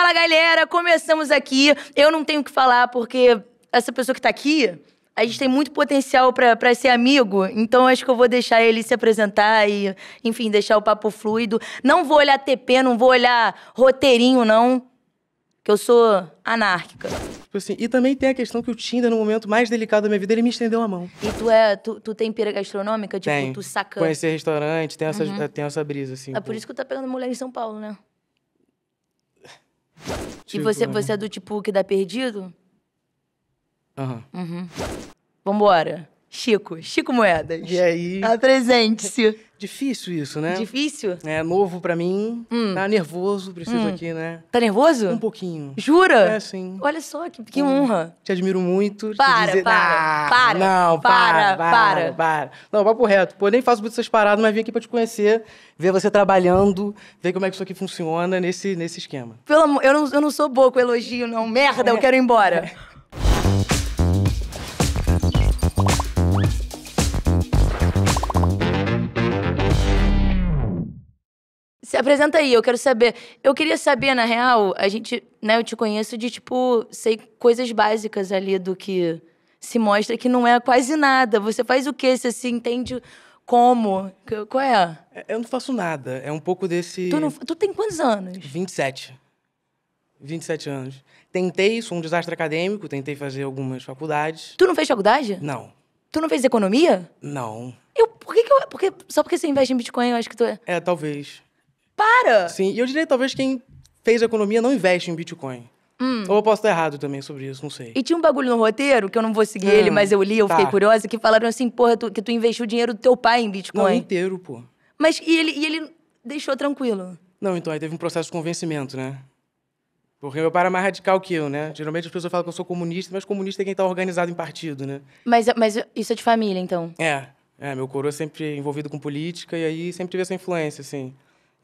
Fala galera, começamos aqui. Eu não tenho o que falar porque essa pessoa que tá aqui, a gente tem muito potencial para ser amigo, então acho que eu vou deixar ele se apresentar e, enfim, deixar o papo fluido. Não vou olhar TP, não vou olhar roteirinho, não, que eu sou anárquica. Tipo assim, e também tem a questão que o Tinder, no momento mais delicado da minha vida, ele me estendeu a mão. E tu é, tu, tu tem pira gastronômica? Tipo, tem. tu saca... Conhecer restaurante, tem essa, uhum. tem essa brisa, assim. É por isso que tu tá pegando mulher em São Paulo, né? Tipo, e você, né? você é do tipo que dá perdido? Aham. Uhum. Vambora. Chico, Chico Moedas. E aí? Apresente-se. Difícil isso, né? Difícil? É novo para mim. Hum. Tá nervoso, preciso hum. aqui, né? Tá nervoso? Um pouquinho. Jura? É, sim. Olha só, que, que hum. honra. Te admiro muito. Para, dizer... para, ah, para. Não, para, para, para, para. Não, papo reto. Pô, nem faço muito essas paradas, mas vim aqui pra te conhecer, ver você trabalhando, ver como é que isso aqui funciona nesse, nesse esquema. Pelo amor, eu não, eu não sou boa com elogio, não. Merda, é. eu quero ir embora. É. Se apresenta aí, eu quero saber. Eu queria saber, na real, a gente, né, eu te conheço de tipo, sei coisas básicas ali do que se mostra que não é quase nada. Você faz o quê? Você se entende como? Qual é? é? Eu não faço nada. É um pouco desse. Tu, não... tu tem quantos anos? 27. 27 anos. Tentei, sou um desastre acadêmico, tentei fazer algumas faculdades. Tu não fez faculdade? Não. Tu não fez economia? Não. Eu, por que, que eu. Porque, só porque você investe em Bitcoin, eu acho que tu é. É, talvez. Para! Sim, e eu diria talvez quem fez economia não investe em Bitcoin. Hum. Ou eu posso estar errado também sobre isso, não sei. E tinha um bagulho no roteiro, que eu não vou seguir hum, ele, mas eu li, eu tá. fiquei curiosa, que falaram assim, porra, tu, que tu investiu o dinheiro do teu pai em Bitcoin. Não, inteiro, pô. Mas e ele, e ele deixou tranquilo? Não, então, aí teve um processo de convencimento, né? Porque meu pai era mais radical que eu, né? Geralmente as pessoas falam que eu sou comunista, mas comunista é quem está organizado em partido, né? Mas, mas isso é de família, então? É. É, meu coroa é sempre envolvido com política e aí sempre tive essa influência, assim.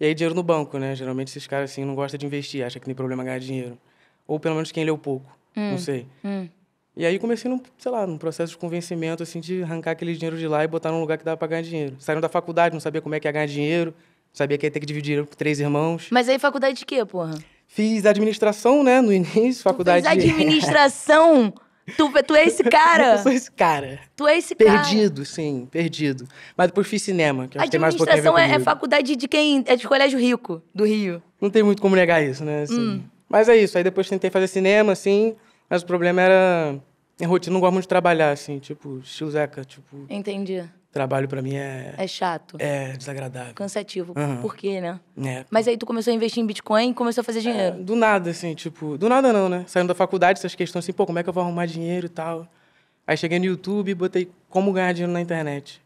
E aí dinheiro no banco, né? Geralmente esses caras assim não gostam de investir, acha que tem problema ganhar dinheiro. Ou pelo menos quem leu pouco, hum, não sei. Hum. E aí comecei num, sei lá, num processo de convencimento assim de arrancar aquele dinheiro de lá e botar num lugar que dava para ganhar dinheiro. Saindo da faculdade, não sabia como é que ia ganhar dinheiro, sabia que ia ter que dividir com três irmãos. Mas aí faculdade de quê, porra? Fiz administração, né, no início, faculdade. Tu fez administração? Tu, tu é esse cara. eu sou esse cara. Tu é esse perdido, cara. Perdido, sim, perdido. Mas por fiz cinema, que acho que tem mais Administração é, é faculdade de quem? É de colégio rico, do Rio. Não tem muito como negar isso, né? Assim. Hum. Mas é isso. Aí depois tentei fazer cinema, assim, mas o problema era. Minha rotina não gosto muito de trabalhar, assim, tipo, estilo Zeca, tipo. Entendi. Trabalho para mim é. É chato. É desagradável. Cansativo. Uhum. Por quê, né? É. Mas aí tu começou a investir em Bitcoin e começou a fazer é, dinheiro. É, do nada, assim, tipo. Do nada não, né? Saindo da faculdade, essas questões assim, pô, como é que eu vou arrumar dinheiro e tal. Aí cheguei no YouTube e botei como ganhar dinheiro na internet.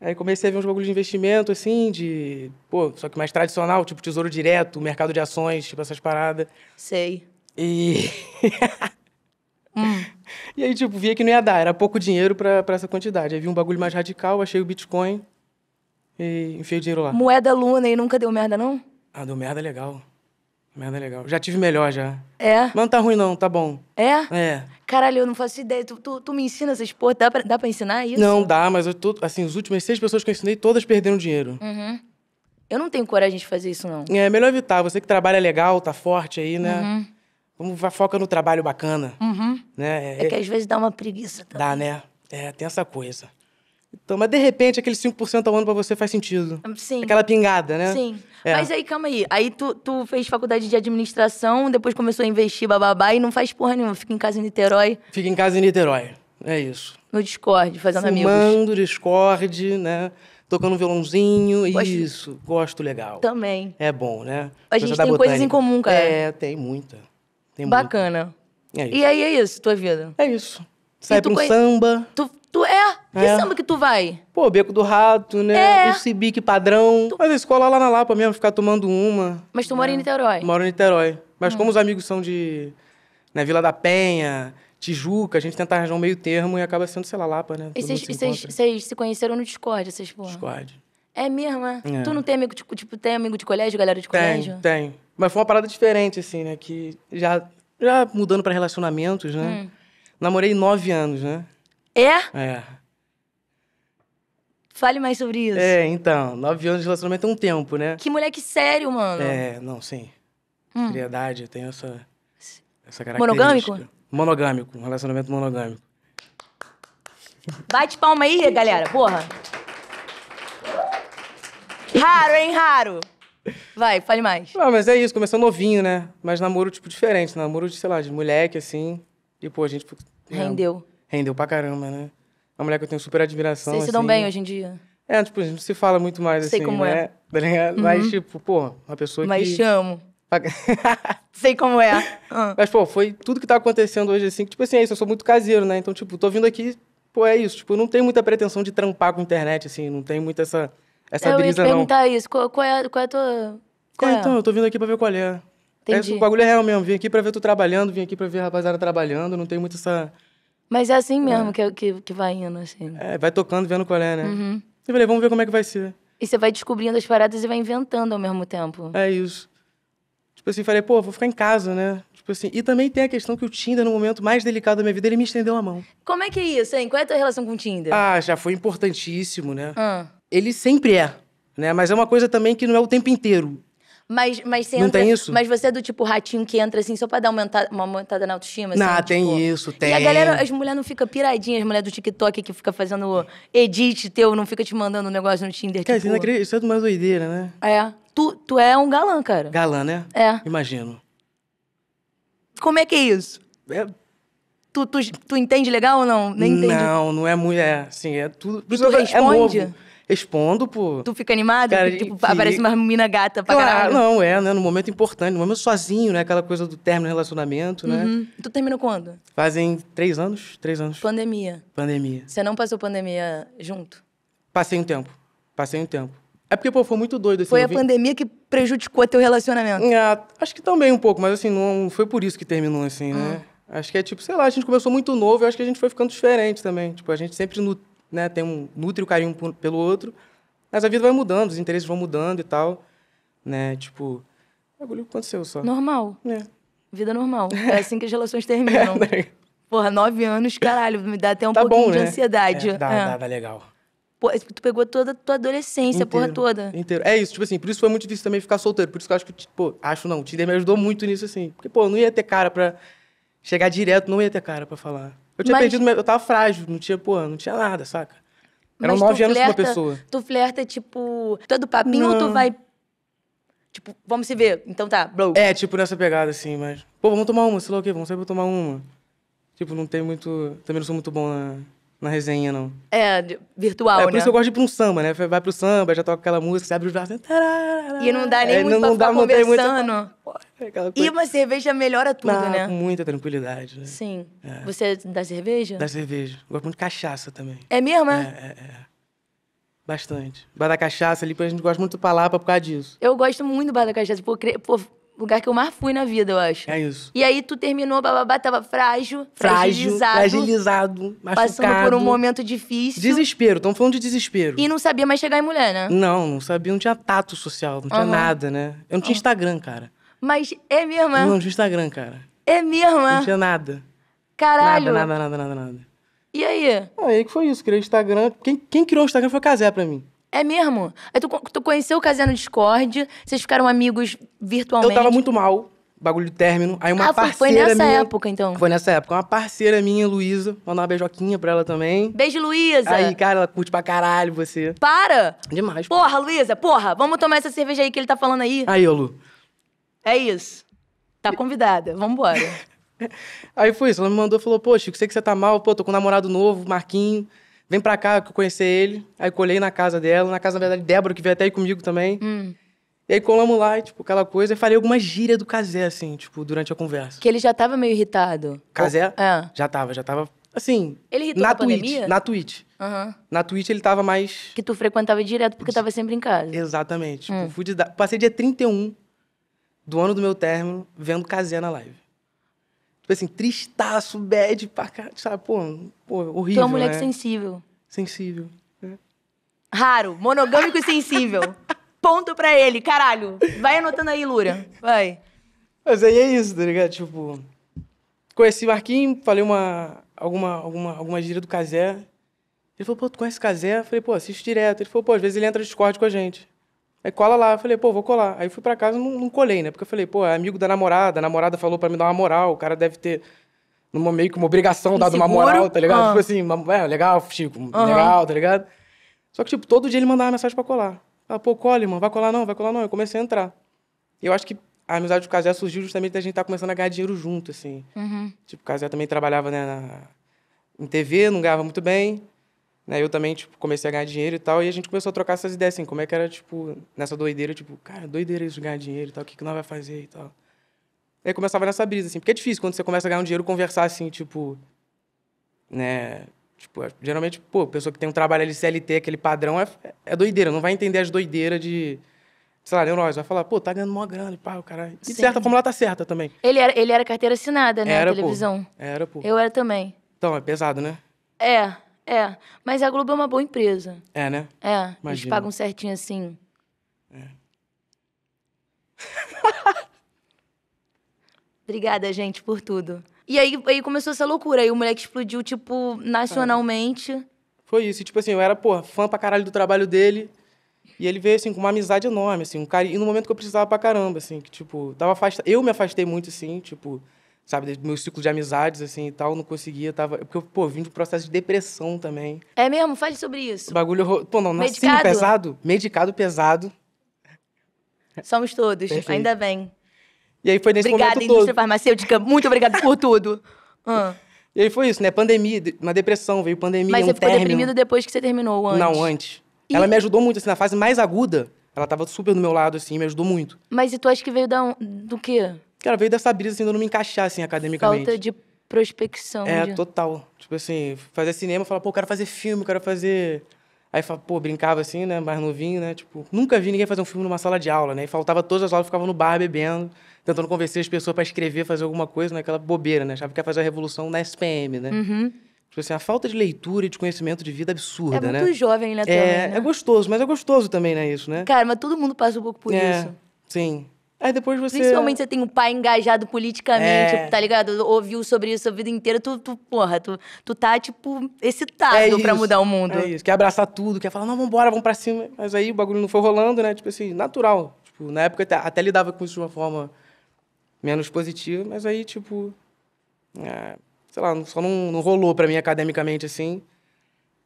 Aí comecei a ver uns bagulhos de investimento, assim, de. Pô, só que mais tradicional, tipo tesouro direto, mercado de ações, tipo essas paradas. Sei. E. Hum. E aí, tipo, via que não ia dar, era pouco dinheiro para essa quantidade. Aí vi um bagulho mais radical, achei o Bitcoin e enfiei o dinheiro lá. Moeda Luna e nunca deu merda, não? Ah, deu merda legal. Merda legal. Já tive melhor já. É? Mas não tá ruim, não, tá bom. É? É. Caralho, eu não faço ideia. Tu, tu, tu me ensina essas porra? Dá pra, dá pra ensinar isso? Não, dá, mas eu tô. Assim, as últimas seis pessoas que eu ensinei, todas perderam dinheiro. Uhum. Eu não tenho coragem de fazer isso, não. É, melhor evitar. Você que trabalha legal, tá forte aí, né? Uhum. Vamos foca no trabalho bacana. Uhum. Né? É, é, que às vezes dá uma preguiça também. Dá, né? É, tem essa coisa. Então, mas de repente aquele 5% ao ano para você faz sentido. Hum, sim. Aquela pingada, né? Sim. É. Mas aí, calma aí. Aí tu, tu fez faculdade de administração, depois começou a investir bababá e não faz porra nenhuma. Fica em casa em Niterói. Fica em casa em Niterói. É isso. No Discord, fazendo Fumando, amigos. Fumando, Discord, né? Tocando violãozinho. Gosto... Isso. Gosto legal. Também. É bom, né? A gente tem botânica. coisas em comum, cara. É, tem muita. Tem Bacana. É e aí é isso, tua vida? É isso. Sai pra um conhe... samba. Tu, tu é? Que é. samba que tu vai? Pô, Beco do Rato, né? É. O Cibique padrão. Tu... Mas a escola lá na Lapa mesmo, ficar tomando uma. Mas tu né? mora em é. Niterói? Moro em Niterói. Mas hum. como os amigos são de... Na né, Vila da Penha, Tijuca, a gente tenta arranjar um meio termo e acaba sendo, sei lá, Lapa, né? E vocês se, se conheceram no Discord, vocês porra? Discord. É mesmo, é? é? Tu não tem amigo, de, tipo, tem amigo de colégio, galera de colégio? Tem, tem. Mas foi uma parada diferente, assim, né? Que já, já mudando para relacionamentos, né? Hum. Namorei nove anos, né? É? É. Fale mais sobre isso. É, então, nove anos de relacionamento é um tempo, né? Que moleque sério, mano. É, não, sim. Hum. Seriedade, eu tenho essa, essa característica. Monogâmico? Monogâmico, um relacionamento monogâmico. Bate palma aí, galera, porra. Raro, hein, raro. Vai, fale mais. Não, mas é isso, começou novinho, né? Mas namoro, tipo, diferente. Namoro de, sei lá, de moleque, assim. E, pô, a gente. Né? Rendeu. Rendeu pra caramba, né? Uma mulher que eu tenho super admiração. Vocês assim, se dão assim. bem hoje em dia? É, tipo, a gente não se fala muito mais Sei assim. Sei como né? é. Tá uhum. Mas, tipo, pô, uma pessoa mas que. Mas chamo. Sei como é. Uhum. Mas, pô, foi tudo que tá acontecendo hoje, assim. Que, tipo assim, é isso, eu sou muito caseiro, né? Então, tipo, tô vindo aqui, pô, é isso. Tipo, não tem muita pretensão de trampar com internet, assim. Não tem muito essa essa eu brisa não. Eu ia perguntar isso. Qual, qual, é, qual é a tua... Qual é, é? então, eu tô vindo aqui pra ver qual é. é Entendi. É, o bagulho é real mesmo. Vim aqui pra ver tu trabalhando, vim aqui pra ver a rapaziada trabalhando. Não tem muito essa... Mas é assim é. mesmo é. Que, que, que vai indo, assim. É, vai tocando, vendo qual é, né? Uhum. Eu falei, vamos ver como é que vai ser. E você vai descobrindo as paradas e vai inventando ao mesmo tempo. É isso. Tipo assim, falei, pô, vou ficar em casa, né? Tipo assim, e também tem a questão que o Tinder, no momento mais delicado da minha vida, ele me estendeu a mão. Como é que é isso, hein? Qual é a tua relação com o Tinder? Ah, já foi importantíssimo, né? Ah ele sempre é, né? Mas é uma coisa também que não é o tempo inteiro. Mas, mas você não entra, tem isso? Mas você é do tipo ratinho que entra assim só pra dar uma aumentada, uma aumentada na autoestima? Assim, não, tipo... tem isso, tem. E a galera, as mulheres não ficam piradinhas, as mulheres do TikTok que fica fazendo edit teu, não fica te mandando um negócio no Tinder. Cara, tipo... Acredita, isso é uma doideira, né? É. Tu, tu é um galã, cara. Galã, né? É. Imagino. Como é que é isso? É... Tu, tu, tu entende legal ou não? Nem entende. Não, não é muito. É, assim, é tudo. E tu é responde? É respondo pô. Tu fica animado? Cara, porque, tipo, que... aparece uma mina gata pra claro, caralho. Não, é, né? No momento importante, no momento sozinho, né? Aquela coisa do término do relacionamento, né. uhum. né? Tu terminou quando? Fazem três anos. Três anos. Pandemia. Pandemia. Você não passou pandemia junto? Passei um tempo. Passei um tempo. É porque, pô, foi muito doido. Assim, foi a pandemia que prejudicou teu relacionamento? É, acho que também um pouco, mas assim, não foi por isso que terminou assim, uhum. né? Hum. Acho que é tipo, sei lá, a gente começou muito novo, e acho que a gente foi ficando diferente também. Tipo, a gente sempre no, né? Tem um nutre o carinho pelo outro, mas a vida vai mudando, os interesses vão mudando e tal, né? Tipo, o bagulho aconteceu só. Normal. É. Vida normal. É assim que as relações terminam. é, né? Porra, nove anos, caralho, me dá até um tá pouquinho bom, de né? ansiedade. É, dá, é. dá, dá legal. Pô, tu pegou toda a tua adolescência, inteiro, porra toda. Inteiro. É isso, tipo assim, por isso foi muito difícil também ficar solteiro. Por isso que eu acho que, pô, acho não, o Tinder me ajudou muito nisso, assim. Porque, pô, eu não ia ter cara pra chegar direto, não ia ter cara pra falar. Eu tinha Mas... perdido, eu tava frágil, não tinha, pô, não tinha nada, saca? Eram Mas nove anos flerta, com uma pessoa. Tu flerta, tipo, todo papinho não. ou tu vai. Tipo, vamos se ver. Então tá, blow. É, tipo, nessa pegada, assim, mas. Pô, vamos tomar uma, sei lá o quê, vamos sair pra tomar uma. Tipo, não tem muito. Também não sou muito bom na na resenha, não. É, virtual, é, por né? isso eu gosto de ir pra um samba, né? Vai pro samba, já toca aquela música, você abre os braços... Né? E não dá nem é, muito não, pra não ficar dá, conversando. Não muito... É e uma cerveja melhora tudo, não, né? com muita tranquilidade. Né? Sim. É. Você é da cerveja? Da cerveja. Gosto muito de cachaça também. É mesmo, é? É, é. é. Bastante. Bar da cachaça ali, a gente gosta muito de Palapa por causa disso. Eu gosto muito do Bar da cachaça. Por, por, lugar que eu mais fui na vida, eu acho. É isso. E aí tu terminou, bababá, tava frágil, fragilizado. Fragilizado, machucado. Passando por um momento difícil. Desespero, estão falando de desespero. E não sabia mais chegar em mulher, né? Não, não sabia, não tinha tato social, não tinha nada, né? Eu não tinha Instagram, cara. Mas é mesmo? É? Não, não tinha Instagram, cara. É mesmo? É? Não tinha nada. Caralho. Nada, nada, nada, nada, nada. E aí? Aí que foi isso, criei Instagram. Quem, quem criou o Instagram foi o Casé pra mim. É mesmo? Aí tu, tu conheceu o Casé no Discord, vocês ficaram amigos virtualmente. Eu tava muito mal, bagulho de término. Aí uma ah, parceira foi nessa minha, época, então? Foi nessa época. Uma parceira minha, Luísa, mandou uma beijoquinha pra ela também. Beijo, Luísa! Aí, cara, ela curte pra caralho você. Para! Demais. Porra, Luísa, porra, vamos tomar essa cerveja aí que ele tá falando aí. Aí, Lu. É isso. Tá convidada, vambora. Aí foi isso, ela me mandou e falou, pô, Chico, sei que você tá mal, pô, tô com um namorado novo, Marquinho. Vem pra cá que eu conheci ele. Aí colhei na casa dela, na casa, na verdade, Débora, que veio até aí comigo também. Hum. E aí colamos lá, tipo, aquela coisa. E falei alguma gíria do Casé, assim, tipo, durante a conversa. Que ele já tava meio irritado. Casé? É. Ah. Já tava, já tava. Assim. Ele irritou com na Twitch, pandemia? Na Twitch. Uhum. Na Twitch ele tava mais. Que tu frequentava direto porque tava sempre em casa. Exatamente. Tipo, hum. Tipo, fui de... Passei dia 31 do ano do meu término vendo Casé na live. Tipo assim, tristaço, bad pra cá, sabe? Pô, pô horrível. Tu é um moleque né? sensível. Sensível. Né? Raro, monogâmico e sensível. Ponto pra ele, caralho. Vai anotando aí, Lura. Vai. Mas aí é isso, tá ligado? Tipo, conheci o Marquinhos, falei uma, alguma, alguma, alguma gíria do Casé. Ele falou, pô, tu conhece o Casé? Eu falei, pô, assiste direto. Ele falou, pô, às vezes ele entra no Discord com a gente. Aí cola lá. Eu falei, pô, vou colar. Aí fui para casa não, não colei, né? Porque eu falei, pô, é amigo da namorada, a namorada falou para me dar uma moral, o cara deve ter numa, meio que uma obrigação Inseguro? dado uma moral, tá ligado? Ah. Tipo assim, uma, é, legal, Chico, uhum. legal, tá ligado? Só que, tipo, todo dia ele mandava mensagem pra colar. Ah, pô, colhe, mano, vai colar não, vai colar não. Eu comecei a entrar. E eu acho que a amizade do Casé surgiu justamente da gente estar tá começando a ganhar dinheiro junto, assim. Uhum. Tipo, o Casé também trabalhava, né, na... em TV, não ganhava muito bem. Né? Eu também, tipo, comecei a ganhar dinheiro e tal, e a gente começou a trocar essas ideias, assim, como é que era, tipo, nessa doideira, tipo, cara, doideira isso de ganhar dinheiro e tal, o que, que nós vai fazer e tal. Aí começava nessa brisa, assim, porque é difícil quando você começa a ganhar um dinheiro conversar, assim, tipo, né, tipo, é, geralmente, pô, pessoa que tem um trabalho ali CLT, aquele padrão, é, é doideira, não vai entender as doideiras de, sei lá, neurose, vai falar, pô, tá ganhando mó grana, pá, o cara. E de certa forma ela tá certa também. Ele era, ele era carteira assinada, né? Era, televisão. Pô. Era, pô. Eu era também. Então, é pesado, né? É. É, mas a Globo é uma boa empresa. É, né? É, Imagina. eles pagam certinho assim. É. Obrigada, gente, por tudo. E aí, aí começou essa loucura. Aí o moleque explodiu, tipo, nacionalmente. É. Foi isso. E, tipo assim, eu era, pô, fã pra caralho do trabalho dele. E ele veio, assim, com uma amizade enorme, assim. Um cara... E no momento que eu precisava pra caramba, assim. Que, tipo, tava Eu me afastei muito, assim, tipo sabe, do meu ciclo de amizades, assim, e tal, não conseguia, tava... Porque, pô, vim de um processo de depressão também. É mesmo? Fale sobre isso. O bagulho... Pô, não, nasci Medicado. pesado. Medicado pesado. Somos todos, Perfeito. ainda bem. E aí foi nesse obrigada, momento todo... Obrigada, indústria farmacêutica. Muito obrigada por tudo. Hum. E aí foi isso, né? Pandemia, uma depressão, veio pandemia, Mas um você ficou término. deprimido depois que você terminou, antes? Não, antes. E... Ela me ajudou muito, assim, na fase mais aguda. Ela tava super do meu lado, assim, me ajudou muito. Mas e tu acha que veio da, do quê? Cara, veio dessa brisa assim, de não me encaixar, assim, academicamente. Falta de prospecção. É, de... total. Tipo assim, fazer cinema, falar, pô, quero fazer filme, quero fazer. Aí, pô, brincava assim, né, mais novinho, né? Tipo, nunca vi ninguém fazer um filme numa sala de aula, né? E faltava todas as aulas, ficava no bar bebendo, tentando convencer as pessoas para escrever, fazer alguma coisa, naquela né? bobeira, né? Achava que ia fazer a revolução na SPM, né? Uhum. Tipo assim, a falta de leitura e de conhecimento de vida absurda, é né? É muito né? jovem, né, também, é, né? É gostoso, mas é gostoso também, né, isso, né? Cara, mas todo mundo passa um pouco por é, isso. Sim. Aí depois você. Principalmente você tem um pai engajado politicamente, é... tá ligado? Ouviu sobre isso a vida inteira, tu, tu porra, tu, tu tá, tipo, excitado é pra mudar o mundo. É isso, quer abraçar tudo, quer falar, não, vambora, vamos pra cima. Mas aí o bagulho não foi rolando, né? Tipo assim, natural. Tipo, na época até, até lidava com isso de uma forma menos positiva, mas aí, tipo. É, sei lá, só não, não rolou pra mim academicamente assim.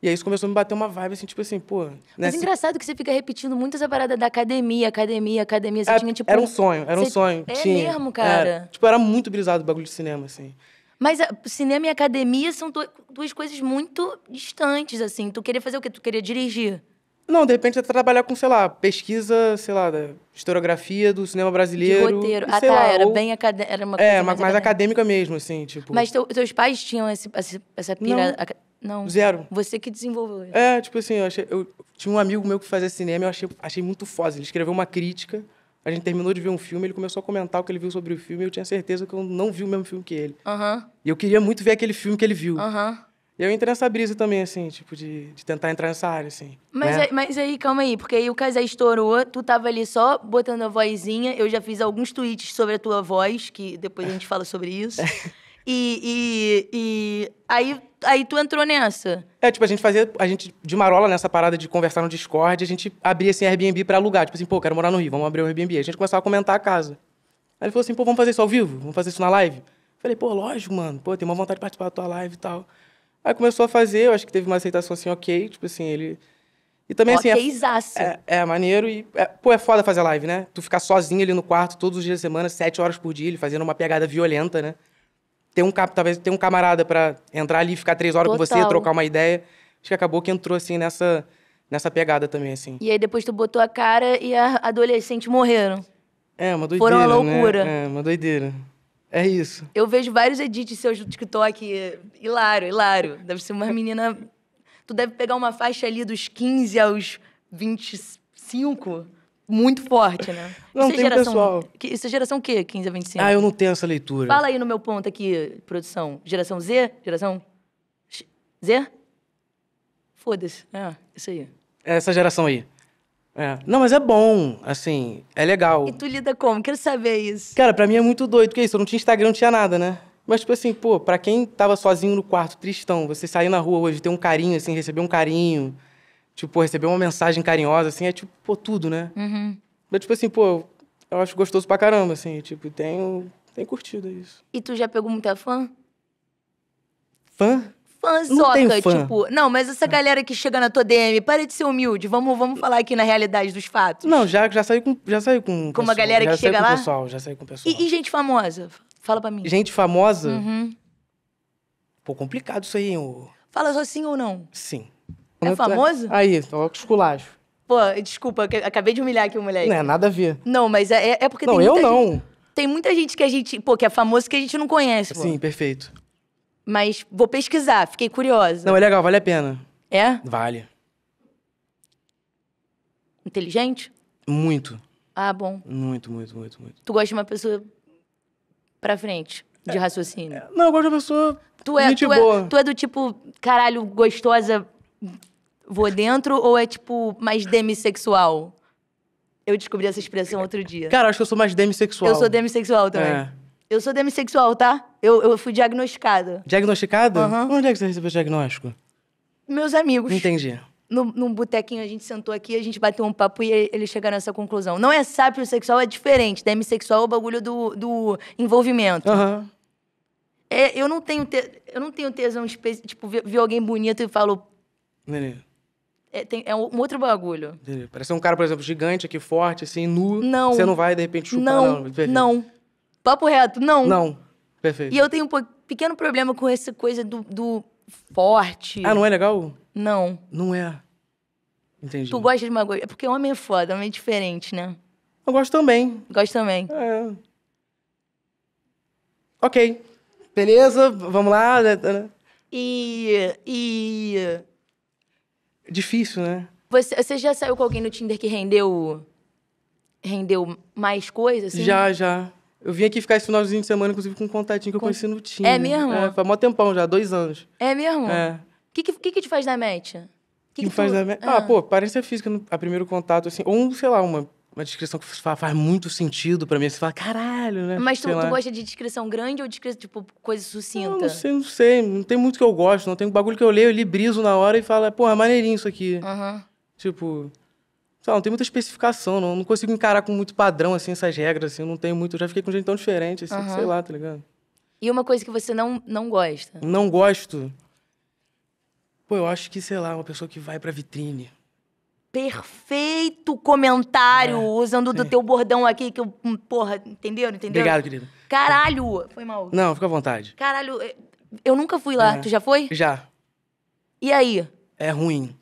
E aí isso começou a me bater uma vibe, assim, tipo assim, pô... Né? Mas assim engraçado que você fica repetindo muito essa parada da academia, academia, academia. Você é, tinha, tipo... Era um sonho, era um sonho. É tinha, mesmo, é, cara? Era, tipo, era muito brisado o bagulho de cinema, assim. Mas a, ah, cinema e academia são do, duas coisas muito distantes, assim. Tu queria fazer o quê? Tu queria dirigir? Não, de repente até trabalhar com, sei lá, pesquisa, sei lá, da historiografia do cinema brasileiro. De roteiro. E, ah, tá, lá, era ou... bem acadêmica. Era uma é, coisa é, mais, mais acadêmica. acadêmica mesmo, assim, tipo. Mas teu, teus pais tinham esse, essa pira. Não. Não. Zero. Você que desenvolveu isso. É, tipo assim, eu, achei, eu tinha um amigo meu que fazia cinema, eu achei, achei muito foda. Ele escreveu uma crítica, a gente terminou de ver um filme, ele começou a comentar o que ele viu sobre o filme, e eu tinha certeza que eu não vi o mesmo filme que ele. Aham. Uhum. E eu queria muito ver aquele filme que ele viu. Aham. Uhum. E eu entrei nessa brisa também, assim, tipo, de, de tentar entrar nessa área, assim. Mas, né? aí, mas aí, calma aí, porque aí o Casé estourou, tu tava ali só botando a vozinha, eu já fiz alguns tweets sobre a tua voz, que depois a gente fala sobre isso. e, e, e aí aí tu entrou nessa. É, tipo, a gente fazia. A gente, de marola nessa parada de conversar no Discord, a gente abria assim Airbnb pra alugar. Tipo assim, pô, quero morar no Rio, vamos abrir o um Airbnb. A gente começava a comentar a casa. Aí ele falou assim, pô, vamos fazer isso ao vivo? Vamos fazer isso na live? Falei, pô, lógico, mano. Pô, tenho uma vontade de participar da tua live e tal. Aí começou a fazer, eu acho que teve uma aceitação assim, ok. Tipo assim, ele. E também assim. É, é, é maneiro e. É, pô, é foda fazer live, né? Tu ficar sozinho ali no quarto todos os dias da semana, sete horas por dia, ele fazendo uma pegada violenta, né? ter um, talvez ter um camarada para entrar ali, ficar três horas Total. com você, trocar uma ideia. Acho que acabou que entrou, assim, nessa, nessa pegada também, assim. E aí depois tu botou a cara e a adolescente morreram. É, uma doideira, Foram uma né? loucura. Né? É, uma doideira. É isso. Eu vejo vários edits seus do TikTok. Hilário, hilário. Deve ser uma menina... Tu deve pegar uma faixa ali dos 15 aos 25 muito forte, né? Não isso tem é geração, pessoal. Isso é geração o quê, 15 a 25? Ah, eu não tenho essa leitura. Fala aí no meu ponto aqui, produção. Geração Z? Geração Z? Foda-se. É, isso aí. É essa geração aí. É. Não, mas é bom, assim, é legal. E tu lida como? Quero saber isso. Cara, pra mim é muito doido, porque é isso, eu não tinha Instagram, não tinha nada, né? Mas, tipo assim, pô, pra quem tava sozinho no quarto, tristão, você sair na rua hoje, ter um carinho, assim, receber um carinho, Tipo, receber uma mensagem carinhosa, assim, é tipo, pô, tudo, né? Uhum. Mas, tipo assim, pô, eu acho gostoso pra caramba, assim, tipo, tenho, tenho curtido isso. E tu já pegou muita fã? Fã? Fãzoca, fã. tipo. Não, mas essa galera que chega na tua DM, para de ser humilde, vamos, vamos falar aqui na realidade dos fatos. Não, já, já saí com. Já saí com. Com uma galera que chega lá? Já com pessoal, já saí com pessoal. E, e, gente famosa? Fala pra mim. Gente famosa? Uhum. Pô, complicado isso aí, hein? Fala só sim ou não? Sim. É famoso? Aí, coloca os culachos. Pô, desculpa, acabei de humilhar aqui o moleque. Não é nada a ver. Não, mas é, é porque não, tem. Não, eu não. Gente, tem muita gente que a gente, pô, que é famoso que a gente não conhece, pô. Sim, perfeito. Mas vou pesquisar, fiquei curiosa. Não, é legal, vale a pena. É? Vale. Inteligente? Muito. Ah, bom. Muito, muito, muito, muito. Tu gosta de uma pessoa pra frente, de é, raciocínio? É, não, eu gosto de uma pessoa. Tu é, tu é, boa. É, tu é do tipo, caralho, gostosa, vou dentro ou é tipo mais demissexual? Eu descobri essa expressão outro dia. Cara, acho que eu sou mais demissexual. Eu sou demissexual também. É. Eu sou demissexual, tá? Eu, eu fui diagnosticada. Diagnosticada? Uhum. Onde é que você recebeu o diagnóstico? Meus amigos. Entendi. No, num botequinho a gente sentou aqui, a gente bateu um papo e eles chegaram nessa conclusão. Não é sábio sexual, é diferente. Demissexual é o bagulho do, do envolvimento. Uhum. É, eu, não tenho te, eu não tenho tesão, de, tipo, ver, ver alguém bonito e falo... Menino é, tem, é um outro bagulho. Parece um cara, por exemplo, gigante aqui, forte, assim, nu. Não. Você não vai, de repente, chupar. Não, não. não. Papo reto, não. Não. Perfeito. E eu tenho um pequeno problema com essa coisa do, do forte. Ah, não é legal? Não. Não é. Entendi. Tu gosta de uma coisa... É porque homem é foda, homem é diferente, né? Eu gosto também. Gosto também. É. Ok. Beleza, vamos lá. Né, né, né. E... E... Difícil, né? Você, você já saiu com alguém no Tinder que rendeu. rendeu mais coisas? Assim? Já, já. Eu vim aqui ficar esse finalzinho de semana, inclusive, com um contatinho que com... eu conheci no Tinder. É mesmo? É, faz mó tempão já, dois anos. É mesmo? É. O que, que, que te faz dar match? O que, que, que, tu... faz dar match? Ah, ah, pô, aparência física, a primeiro contato, assim. Ou, um sei lá, uma uma descrição que faz, muito sentido para mim. Assim, você fala, caralho, né? Mas tu, tu, gosta de descrição grande ou descrição, tipo, coisa sucinta? Não, não sei, não sei. Não tem muito que eu gosto. Não tem bagulho que eu leio, eu li briso na hora e falo, é, pô é maneirinho isso aqui. Uhum. Tipo, sei lá, não tem muita especificação. Não, não consigo encarar com muito padrão, assim, essas regras, assim. Não tenho muito. Eu já fiquei com gente tão diferente, assim, uhum. sei lá, tá ligado? E uma coisa que você não, não gosta? Não gosto? Pô, eu acho que, sei lá, uma pessoa que vai pra vitrine perfeito comentário é, usando sim. do teu bordão aqui, que eu, hum, porra, entendeu? entendeu? Obrigado, querido. Caralho! Foi mal. Não, fica à vontade. Caralho, eh, eu nunca fui lá. É. Tu já foi? Já. E aí? É ruim.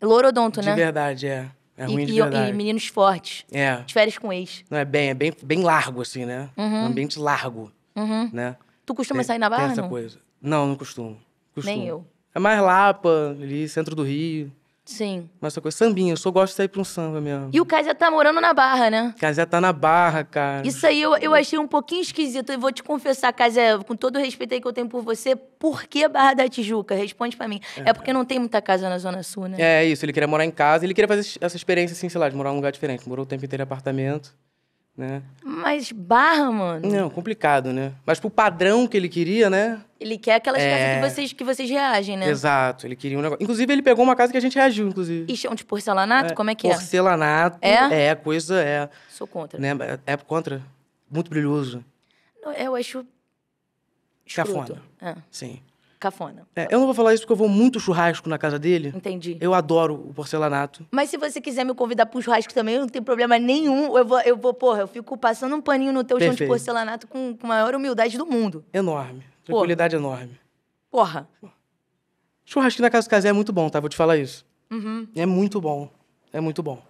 É lorodonto, né? De verdade, é. É ruim e, de verdade. E, e meninos fortes. É. De férias com ex. Não, é bem, é bem, bem largo, assim, né? Uhum. Um ambiente largo, uhum. né? Tu costuma tem, sair na barra, tem essa não? coisa. Não, não costumo. costumo. Nem eu. É mais Lapa, ali, centro do Rio. Sim. Mas essa coisa, sambinha, eu só gosto de sair pra um samba mesmo. E o Kazé tá morando na Barra, né? Kazé tá na Barra, cara. Isso aí eu, eu achei um pouquinho esquisito. E vou te confessar, Kazé, com todo o respeito aí que eu tenho por você, por que Barra da Tijuca? Responde pra mim. É, é porque não tem muita casa na Zona Sul, né? É isso, ele queria morar em casa, ele queria fazer essa experiência, assim, sei lá, de morar em um lugar diferente. Morou o tempo inteiro em apartamento né? Mas barra, mano. Não, complicado, né? Mas pro padrão que ele queria, né? Ele quer aquelas é... casas que vocês, que vocês reagem, né? Exato, ele queria um negócio. Inclusive, ele pegou uma casa que a gente reagiu, inclusive. E chão de porcelanato? É. Como é que é? porcelanato, é? Porcelanato é coisa. É, Sou contra. Né? É contra. Muito brilhoso. Não, eu acho. Cafona. É. Sim cafona. É, eu não vou falar isso porque eu vou muito churrasco na casa dele. Entendi. Eu adoro o porcelanato. Mas se você quiser me convidar pro churrasco também, não tem problema nenhum. Eu vou, eu vou porra, eu fico passando um paninho no teu Perfeito. chão de porcelanato com, a maior humildade do mundo. Enorme. Tranquilidade porra. enorme. Porra. churrasco na casa do Casé é muito bom, tá? Vou te falar isso. Uhum. É muito bom. É muito bom.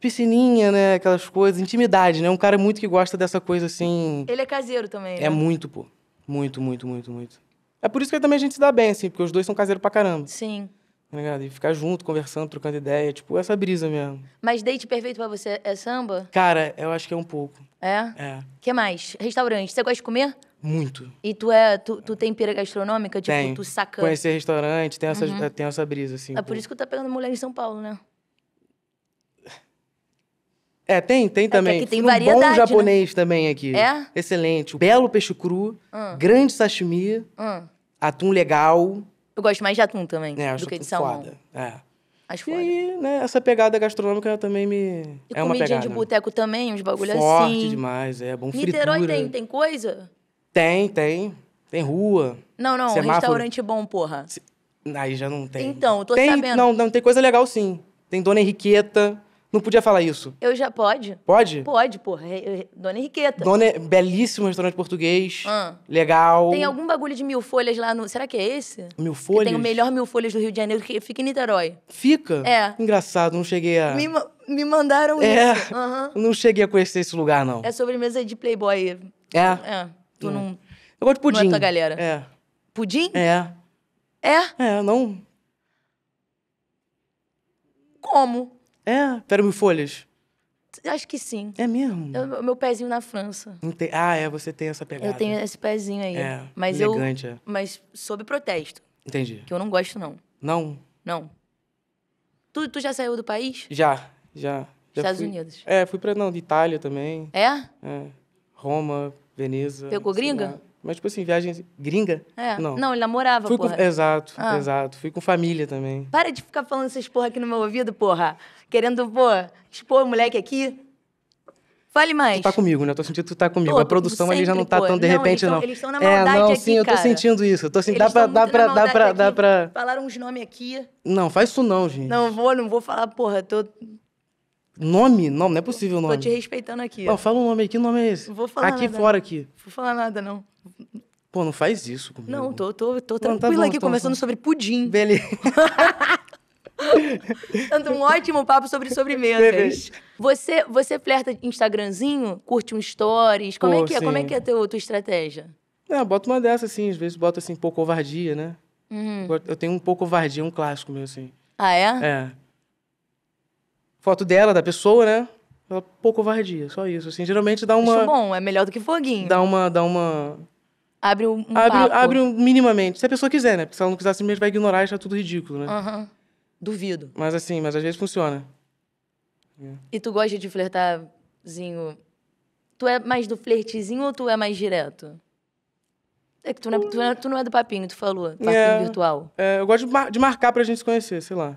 Piscininha, né? Aquelas coisas. Intimidade, né? Um cara muito que gosta dessa coisa assim. Ele é caseiro também. É né? muito, pô. Muito, muito, muito, muito. É por isso que também a gente se dá bem, assim, porque os dois são caseiros pra caramba. Sim. Tá e ficar junto, conversando, trocando ideia, tipo, essa brisa mesmo. Mas date perfeito para você é samba? Cara, eu acho que é um pouco. É? É. que mais? Restaurante, você gosta de comer? Muito. E tu é, tu, tu tem pira gastronômica? Tipo, tem. tu saca... Conhecer restaurante, tem essa, uhum. tem essa brisa, assim. É por pouco. isso que tu tá pegando mulher em São Paulo, né? É, tem, tem também. É que tem um bom né? japonês né? também aqui. É? Excelente. Belo peixe cru, hum. grande sashimi, hum. atum legal. Eu gosto mais de atum também é, do que de salmão. Foda. É. Acho foda. E aí, né, essa pegada gastronômica também me. E é uma pegada. de boteco também, uns bagulho Forte assim. demais, é bom fritura. Niterói tem, tem coisa? Tem, tem. Tem rua. Não, não, semáforo. restaurante bom, porra. Se... Aí já não tem. Então, tô tem, sabendo. Não, não, tem coisa legal sim. Tem Dona Henriqueta. Não podia falar isso. Eu já pode. Pode? Pode, porra. É, é, Dona Henriqueta. Dona, é belíssimo restaurante português. Ah. Legal. Tem algum bagulho de mil folhas lá no. Será que é esse? Mil folhas? Que tem o melhor mil folhas do Rio de Janeiro que fica em Niterói. Fica? É. Engraçado, não cheguei a. Me, me mandaram é. isso. Uhum. Não cheguei a conhecer esse lugar, não. É sobremesa de Playboy. É? É. Tu não. Eu gosto de pudim. Não é tua galera. É. Pudim? É. É? É, não. Como? É, Péromo Folhas. Acho que sim. É mesmo? É meu pezinho na França. Ente... Ah, é, você tem essa pegada. Eu tenho esse pezinho aí. É, mas elegante, eu, é. Mas sob protesto. Entendi. Que eu não gosto, não. Não? Não. Tu, tu já saiu do país? Já, já. já Estados fui... Unidos? É, fui pra, não, de Itália também. É? É. Roma, Veneza. Pegou gringa? Mas, tipo assim, viagem gringa? É. Não. Não, ele namorava, fui porra. Com... Exato, ah. exato. Fui com família também. Para de ficar falando essas porra aqui no meu ouvido, porra. Querendo, pô, expor o moleque aqui. Fale mais. Tu tá comigo, né? Eu tô sentindo que tu tá comigo. Pô, a produção ali já não tá pô. tão de não, repente, eles não. Tão, eles estão na é, maldade É, não, aqui, sim, cara. eu tô sentindo isso. Eu tô sentindo, assim, dá pra, dá pra, dá pra, dá pra... Falaram uns nomes aqui. Não, faz isso não, gente. Não vou, não vou falar, porra, tô... Nome? Não, não é possível nome. Tô te respeitando aqui. Não, fala um nome aqui, que nome é esse? vou falar Aqui nada, fora, aqui. Não vou falar nada, não. Pô, não faz isso comigo. Não, tô, tô, tô tranquila não, tá bom, aqui, então tá conversando sobre pudim. Beleza. Tanto um ótimo papo sobre sobremesas. Você, você flerta Instagramzinho? Curte um stories? Como Pô, é que é? Como é que é a teu, tua estratégia? Não, é, boto uma dessas, assim. Às vezes boto, assim, pouco covardia, né? Uhum. Eu tenho um pouco covardia, um clássico meu, assim. Ah, é? É. Foto dela, da pessoa, né? pouco covardia, só isso. Assim, geralmente dá uma. é bom, é melhor do que foguinho. Dá uma. Dá uma abre um. um abre, papo. abre um, minimamente. Se a pessoa quiser, né? Porque se ela não quiser, simplesmente vai ignorar e achar tudo ridículo, né? Uhum. Duvido. Mas assim, mas às vezes funciona. Yeah. É. E tu gosta de flertarzinho? Tu é mais do flertezinho ou tu é mais direto? É que tu não é, tu não é, tu não é do papinho, tu falou, papinho yeah. É. virtual. É, eu gosto de, mar, de marcar pra gente se conhecer, sei lá.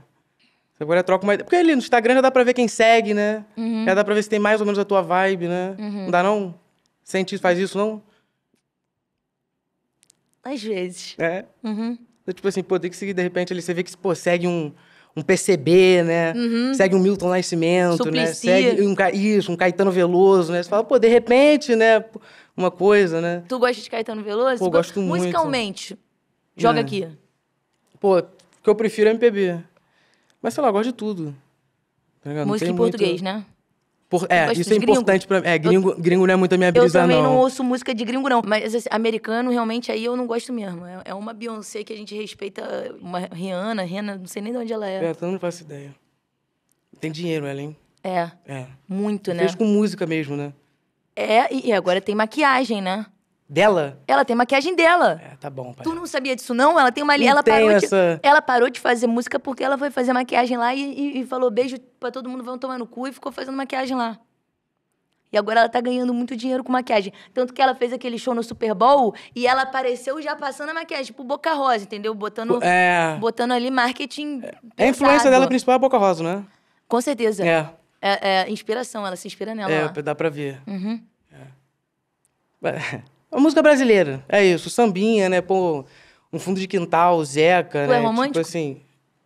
Agora troca uma ideia. Porque ali é no Instagram já dá pra ver quem segue, né? Uhum. Já dá pra ver se tem mais ou menos a tua vibe, né? Uhum. Não dá não? Sente, faz isso, não? Às vezes. É? Uhum. tipo assim, pô, tem que seguir, de repente, ali você vê que, pô, segue um, um PCB, né? Uhum. Segue um Milton Nascimento, Suplicia. né? Segue um, isso, um Caetano Veloso, né? Você fala, pô, de repente, né? Uma coisa, né? Tu gosta de Caetano Veloso? Pô, gosto muito. Musicalmente, joga é. aqui. Pô, o que eu prefiro é MPB. Mas sei lá, eu gosto de tudo. Tá Música em português, muito... né? Por, é, isso é importante para É, gringo, é, eu, gringo não é muito a minha brisa, não. Eu também não. não ouço música de gringo, não. Mas assim, americano, realmente, aí eu não gosto mesmo. É, é, uma Beyoncé que a gente respeita, uma Rihanna, Rihanna, não sei nem de onde ela é. É, eu não faço ideia. Tem dinheiro ela, hein? É. É. Muito, né? Fez com música mesmo, né? É, e agora tem maquiagem, né? Dela? Ela tem maquiagem dela. É, tá bom. Pai. Tu não sabia disso, não? Ela tem uma. Não ela, parou essa... de, ela parou de fazer música porque ela foi fazer maquiagem lá e, e, e falou beijo pra todo mundo, vão tomar no cu e ficou fazendo maquiagem lá. E agora ela tá ganhando muito dinheiro com maquiagem. Tanto que ela fez aquele show no Super Bowl e ela apareceu já passando a maquiagem, pro Boca Rosa, entendeu? Botando, é... botando ali marketing. É, é a influência dela principal é a Boca Rosa, né? Com certeza. É. É, é inspiração, ela se inspira nela. É, lá. dá pra ver. Uhum. É. É música brasileira. É isso, sambinha, né? Pô, um fundo de quintal, Zeca, tu é né? É romântico? Tipo assim.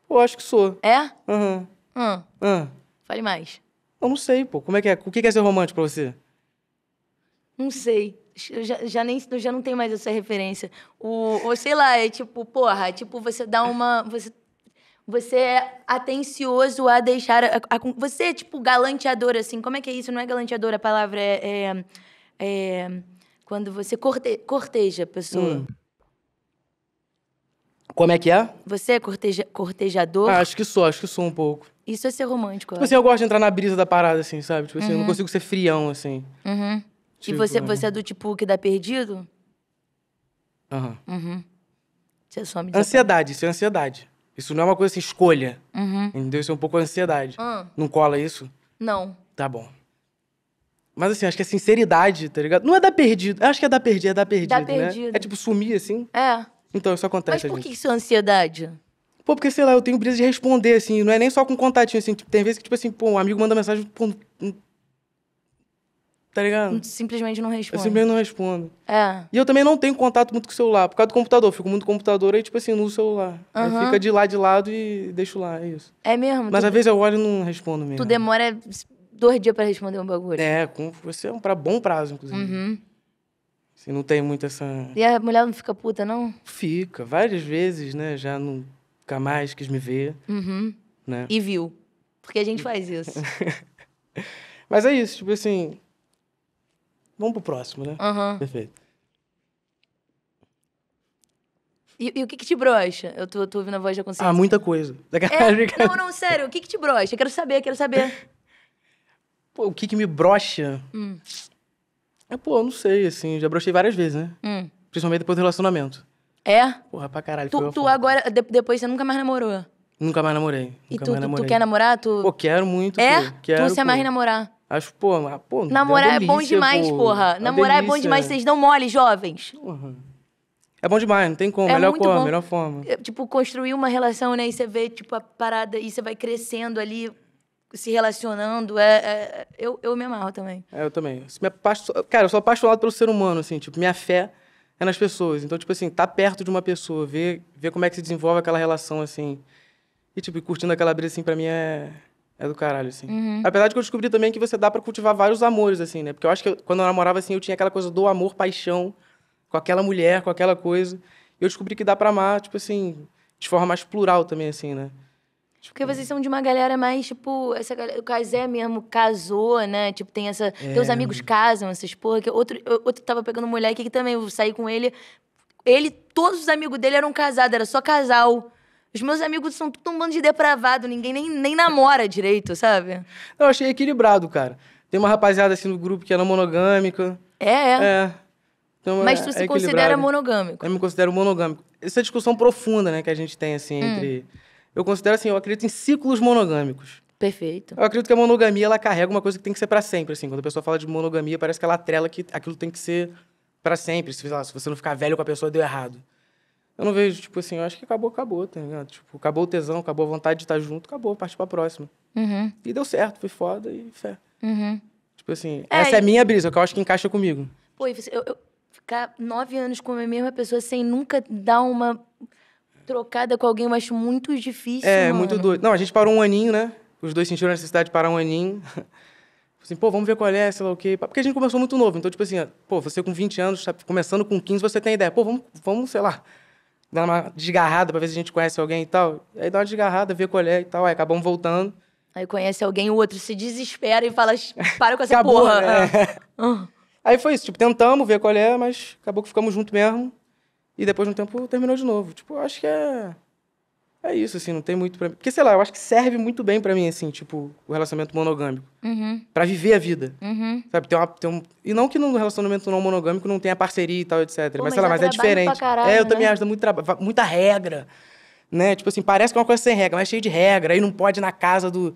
Eu acho que sou. É? Uhum. Hum. Hum. Fale mais. Eu não sei, pô. Como é que é? O que é ser romântico pra você? Não sei. Eu já, já, nem, já não tenho mais essa referência. O, ou sei lá, é tipo, porra, é tipo, você dá uma. Você, você é atencioso a deixar. A, a, você é tipo galanteador, assim. Como é que é isso? Não é galanteador, a palavra é, é, é quando você corte, corteja a pessoa. Hum. Como é que é? Você é corteja, cortejador? Ah, acho que sou, acho que sou um pouco. Isso é ser romântico. Tipo assim, eu gosto de entrar na brisa da parada, assim, sabe? Tipo assim, uhum. eu não uhum. consigo ser frião, assim. Uhum. Tipo, e você, uhum. você é do tipo que dá perdido? Aham. Uhum. Você só de Ansiedade, isso é ansiedade. Isso não é uma coisa assim, escolha. Uhum. Entendeu? Isso é um pouco ansiedade. Ah. Não cola isso? Não. Tá bom. Mas assim, acho que a sinceridade, tá ligado? Não é dar perdido. Acho que é dar perdido, é dar perdido. Dar né? É tipo sumir, assim. É. Então, isso acontece. Mas por que isso é ansiedade? Pô, porque, sei lá, eu tenho brisa de responder, assim, não é nem só com contatinho, assim. tem vezes que, tipo assim, pô, um amigo manda mensagem, pô. Tá ligado? Simplesmente não respondo. Eu simplesmente não respondo. É. E eu também não tenho contato muito com o celular, por causa do computador. Fico muito no computador e, tipo assim, no celular. Uhum. Aí fica de lá de lado e deixo lá, é isso. É mesmo? Mas tu... às vezes eu olho e não respondo mesmo. Tu demora dois dias para responder um bagulho. É, com, você é um pra, bom prazo, inclusive. Uhum. Você não tem muito essa. E a mulher não fica puta, não? Fica, várias vezes, né? Já nunca mais quis me ver. Uhum. Né? E viu. Porque a gente faz isso. Mas é isso, tipo assim. Vamos pro próximo, né? Uhum. Perfeito. E, e, o que, que te brocha? Eu tô, tô ouvindo a voz da ah, consciência. Ah, muita coisa. É, não, não, sério, o que, que te brocha? Eu quero saber, quero saber. Pô, o que que me brocha? Hum. É, pô, eu não sei, assim, já brochei várias vezes, né? Hum. Principalmente depois do relacionamento. É? Porra, pra caralho. Tu, tu agora, de, depois você nunca mais namorou? Nunca mais namorei. Nunca e tu, mais namorei. tu, quer namorar? Tu... Pô, quero muito. É? Pô, quero, tu se amarra em namorar. Acho, pô, ah, pô Namorar é, bom demais, pô. porra. É namorar delícia. é bom demais, vocês dão mole, jovens. Uhum. É bom demais, não tem como. É melhor forma, bom. melhor forma. É, tipo, construir uma relação, né? E você vê, tipo, a parada, e você vai crescendo ali se relacionando. É, é, eu, eu me amarro também. É, eu também. Me apaixo... Cara, eu sou apaixonado pelo ser humano, assim, tipo, minha fé é nas pessoas. Então, tipo assim, tá perto de uma pessoa, ver, ver como é que se desenvolve aquela relação, assim. E, tipo, curtindo aquela brisa, assim, pra mim é. É do caralho, assim. Uhum. Apesar de que eu descobri também que você dá para cultivar vários amores, assim, né? Porque eu acho que eu, quando eu namorava, assim, eu tinha aquela coisa do amor, paixão, com aquela mulher, com aquela coisa. E eu descobri que dá para amar, tipo assim, de forma mais plural também, assim, né? Tipo... Porque vocês são de uma galera mais, tipo, essa galera, o Casé mesmo casou, né? Tipo, tem essa. É. Teus amigos casam, essas porra. Que outro, outro tava pegando mulher aqui que também, eu saí com ele. Ele, todos os amigos dele eram casados, era só casal. Os meus amigos são tudo um bando de depravado, ninguém nem, nem namora direito, sabe? Não, eu achei equilibrado, cara. Tem uma rapaziada assim no grupo que era é monogâmica. É, é. é. Então, Mas tu é, se é considera monogâmico? Eu me considero monogâmico. Essa discussão profunda, né, que a gente tem, assim, hum. entre eu considero assim, eu acredito em ciclos monogâmicos. Perfeito. Eu acredito que a monogamia ela carrega uma coisa que tem que ser para sempre, assim. Quando a pessoa fala de monogamia, parece que ela atrela que aquilo tem que ser para sempre. Se, lá, se, você não ficar velho com a pessoa, deu errado. Eu não vejo, tipo assim, eu acho que acabou, acabou, tá ligado? Tipo, acabou o tesão, acabou a vontade de estar tá junto, acabou, partiu pra próxima. Uhum. E deu certo, foi foda e fé. Uhum. Tipo assim, é, essa e... é a minha brisa, é que eu acho que encaixa comigo. Pô, eu, eu ficar nove anos com a mesma pessoa sem nunca dar uma trocada com alguém, eu acho muito difícil. É, mano. muito doido. Não, a gente parou um aninho, né? Os dois sentiram a necessidade de parar um aninho. assim, pô, vamos ver qual é, sei lá o quê. Porque a gente começou muito novo. Então, tipo assim, pô, você com 20 anos, tá começando com 15, você tem ideia. Pô, vamos, vamos sei lá, dar uma desgarrada pra ver se a gente conhece alguém e tal. Aí dá uma desgarrada, vê qual é e tal. Aí acabamos voltando. Aí conhece alguém, o outro se desespera e fala, para com essa acabou, porra. Né? Ah. Aí foi isso, tipo, tentamos ver qual é, mas acabou que ficamos juntos mesmo. E depois de um tempo terminou de novo. Tipo, eu acho que é. É isso, assim, não tem muito pra mim. Porque, sei lá, eu acho que serve muito bem para mim, assim, tipo, o relacionamento monogâmico. Uhum. para viver a vida. Uhum. Sabe? Tem uma, tem um... E não que no relacionamento não monogâmico não tenha parceria e tal, etc. Pô, mas, sei lá, mas é diferente. Caralho, é, eu né? também acho muito trabalho, muita regra. Né? Tipo assim, parece que é uma coisa sem regra, mas é cheio de regra. Aí não pode ir na casa do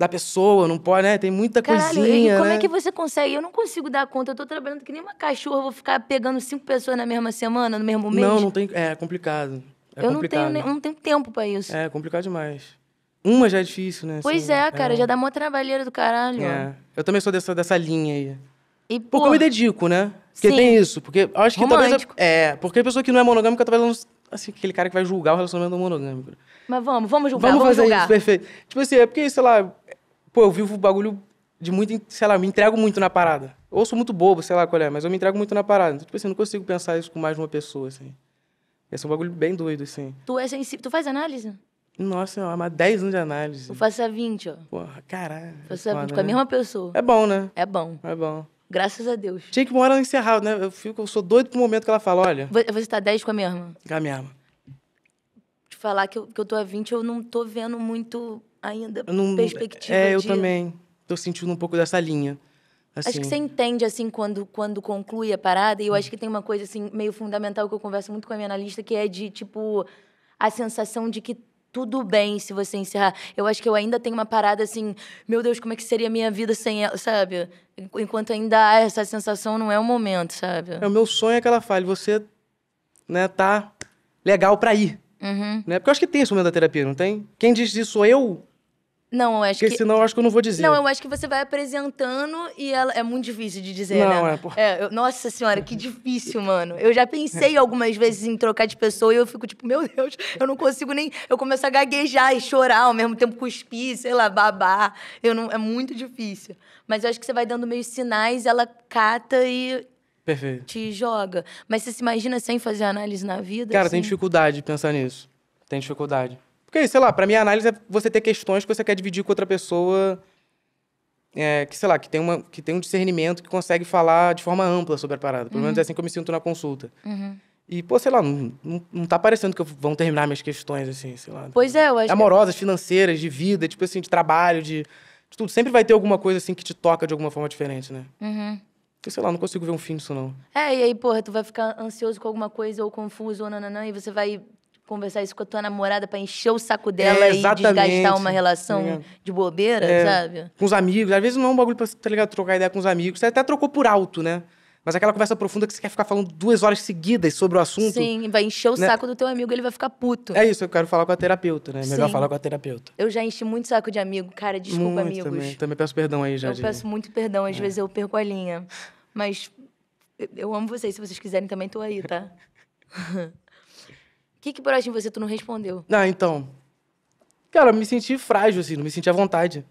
da pessoa, não pode, né? Tem muita Caralho, coisinha. E né? como né? é que você consegue? Eu não consigo dar conta, eu tô trabalhando que nem uma cachorra, vou ficar pegando cinco pessoas na mesma semana, no mesmo mês. Não, não tem. É complicado. É eu complicado. não tenho, não tenho tempo para isso. É complicado demais. Uma já é difícil, né? Pois assim, é, é. cara, é. já dá mó trabalheira do caralho. É. Eu também sou dessa, dessa linha aí. E, porque porra, eu me dedico, né? Porque sim. tem isso. Porque acho que Romântico. talvez. É, porque a pessoa que não é monogâmica talvez não. Assim, aquele cara que vai julgar o relacionamento monogâmico. Mas vamos, vamos julgar. Vamos, vamos fazer julgar. isso, perfeito. Tipo assim, é porque, sei lá, Pô, eu vivo o bagulho de muito, sei lá, eu me entrego muito na parada. Ou sou muito bobo, sei lá qual é, mas eu me entrego muito na parada. Então, tipo assim, eu não consigo pensar isso com mais de uma pessoa, assim. Esse é um bagulho bem doido, assim. Tu é sensível. Tu faz análise? Nossa senhora, mas 10 anos de análise. Eu faço a 20, ó. Porra, caralho. faço a 20 com a né? mesma pessoa. É bom, né? É bom. É bom. Graças a Deus. Tinha que morar no encerrado, né? Eu, fico, eu sou doido pro momento que ela fala, olha. Você tá 10 com a minha irmã? Com a minha irmã. Te falar que eu, que eu tô a 20, eu não tô vendo muito ainda não, perspectiva É, eu também. Tô sentindo um pouco dessa linha. Assim. Acho que assim. você entende, assim, quando, quando conclui a parada. E eu hum. acho que tem uma coisa, assim, meio fundamental que eu converso muito com a minha analista, que é de, tipo, a sensação de que tudo bem se você encerrar. Eu acho que eu ainda tenho uma parada, assim, meu Deus, como é que seria a minha vida sem ela, sabe? Enquanto ainda há essa sensação, não é o momento, sabe? É, o meu sonho é que ela fale, você, né, tá legal pra ir. Uhum. Né? Porque eu acho que tem esse momento da terapia, não tem? Quem diz isso sou eu não, eu acho Porque que. Porque senão eu acho que eu não vou dizer. Não, eu acho que você vai apresentando e ela. É muito difícil de dizer, não, né? É, é eu... Nossa senhora, que difícil, mano. Eu já pensei algumas vezes em trocar de pessoa e eu fico tipo, meu Deus, eu não consigo nem. Eu começo a gaguejar e chorar ao mesmo tempo, cuspir, sei lá, babar. Eu não... É muito difícil. Mas eu acho que você vai dando meio sinais, ela cata e. Perfeito. Te joga. Mas você se imagina sem fazer análise na vida? Cara, assim? tem dificuldade de pensar nisso. Tem dificuldade. Porque, sei lá, para mim a análise é você ter questões que você quer dividir com outra pessoa é, que, sei lá, que tem, uma, que tem um discernimento que consegue falar de forma ampla sobre a parada. Pelo uhum. menos é assim que eu me sinto na consulta. Uhum. E, pô, sei lá, não, não, não tá parecendo que vão terminar minhas questões, assim, sei lá. Pois é, eu acho. Amorosas, que... financeiras, de vida, tipo assim, de trabalho, de, de, tudo. Sempre vai ter alguma coisa, assim, que te toca de alguma forma diferente, né? Uhum. Eu sei lá, não consigo ver um fim disso, não. É, e aí, porra, tu vai ficar ansioso com alguma coisa, ou confuso, ou nananã, e você vai conversar isso com a tua namorada para encher o saco dela é, e desgastar uma relação é. de bobeira, é. sabe? Com os amigos. Às vezes não é um bagulho pra, tá ligado, trocar ideia com os amigos. Você até trocou por alto, né? Mas aquela conversa profunda que você quer ficar falando duas horas seguidas sobre o assunto. Sim, vai encher o né? saco do teu amigo, ele vai ficar puto. É isso, eu quero falar com a terapeuta, né? Melhor Sim. falar com a terapeuta. Eu já enchi muito saco de amigo, cara, desculpa, muito, amigos. Também, também peço perdão aí, já. Eu peço muito perdão, às é. vezes eu perco a linha. Mas eu amo vocês, se vocês quiserem também tô aí, tá? O que, que brocha em você tu não respondeu? Ah, então. Cara, eu me senti frágil, assim, não me senti à vontade.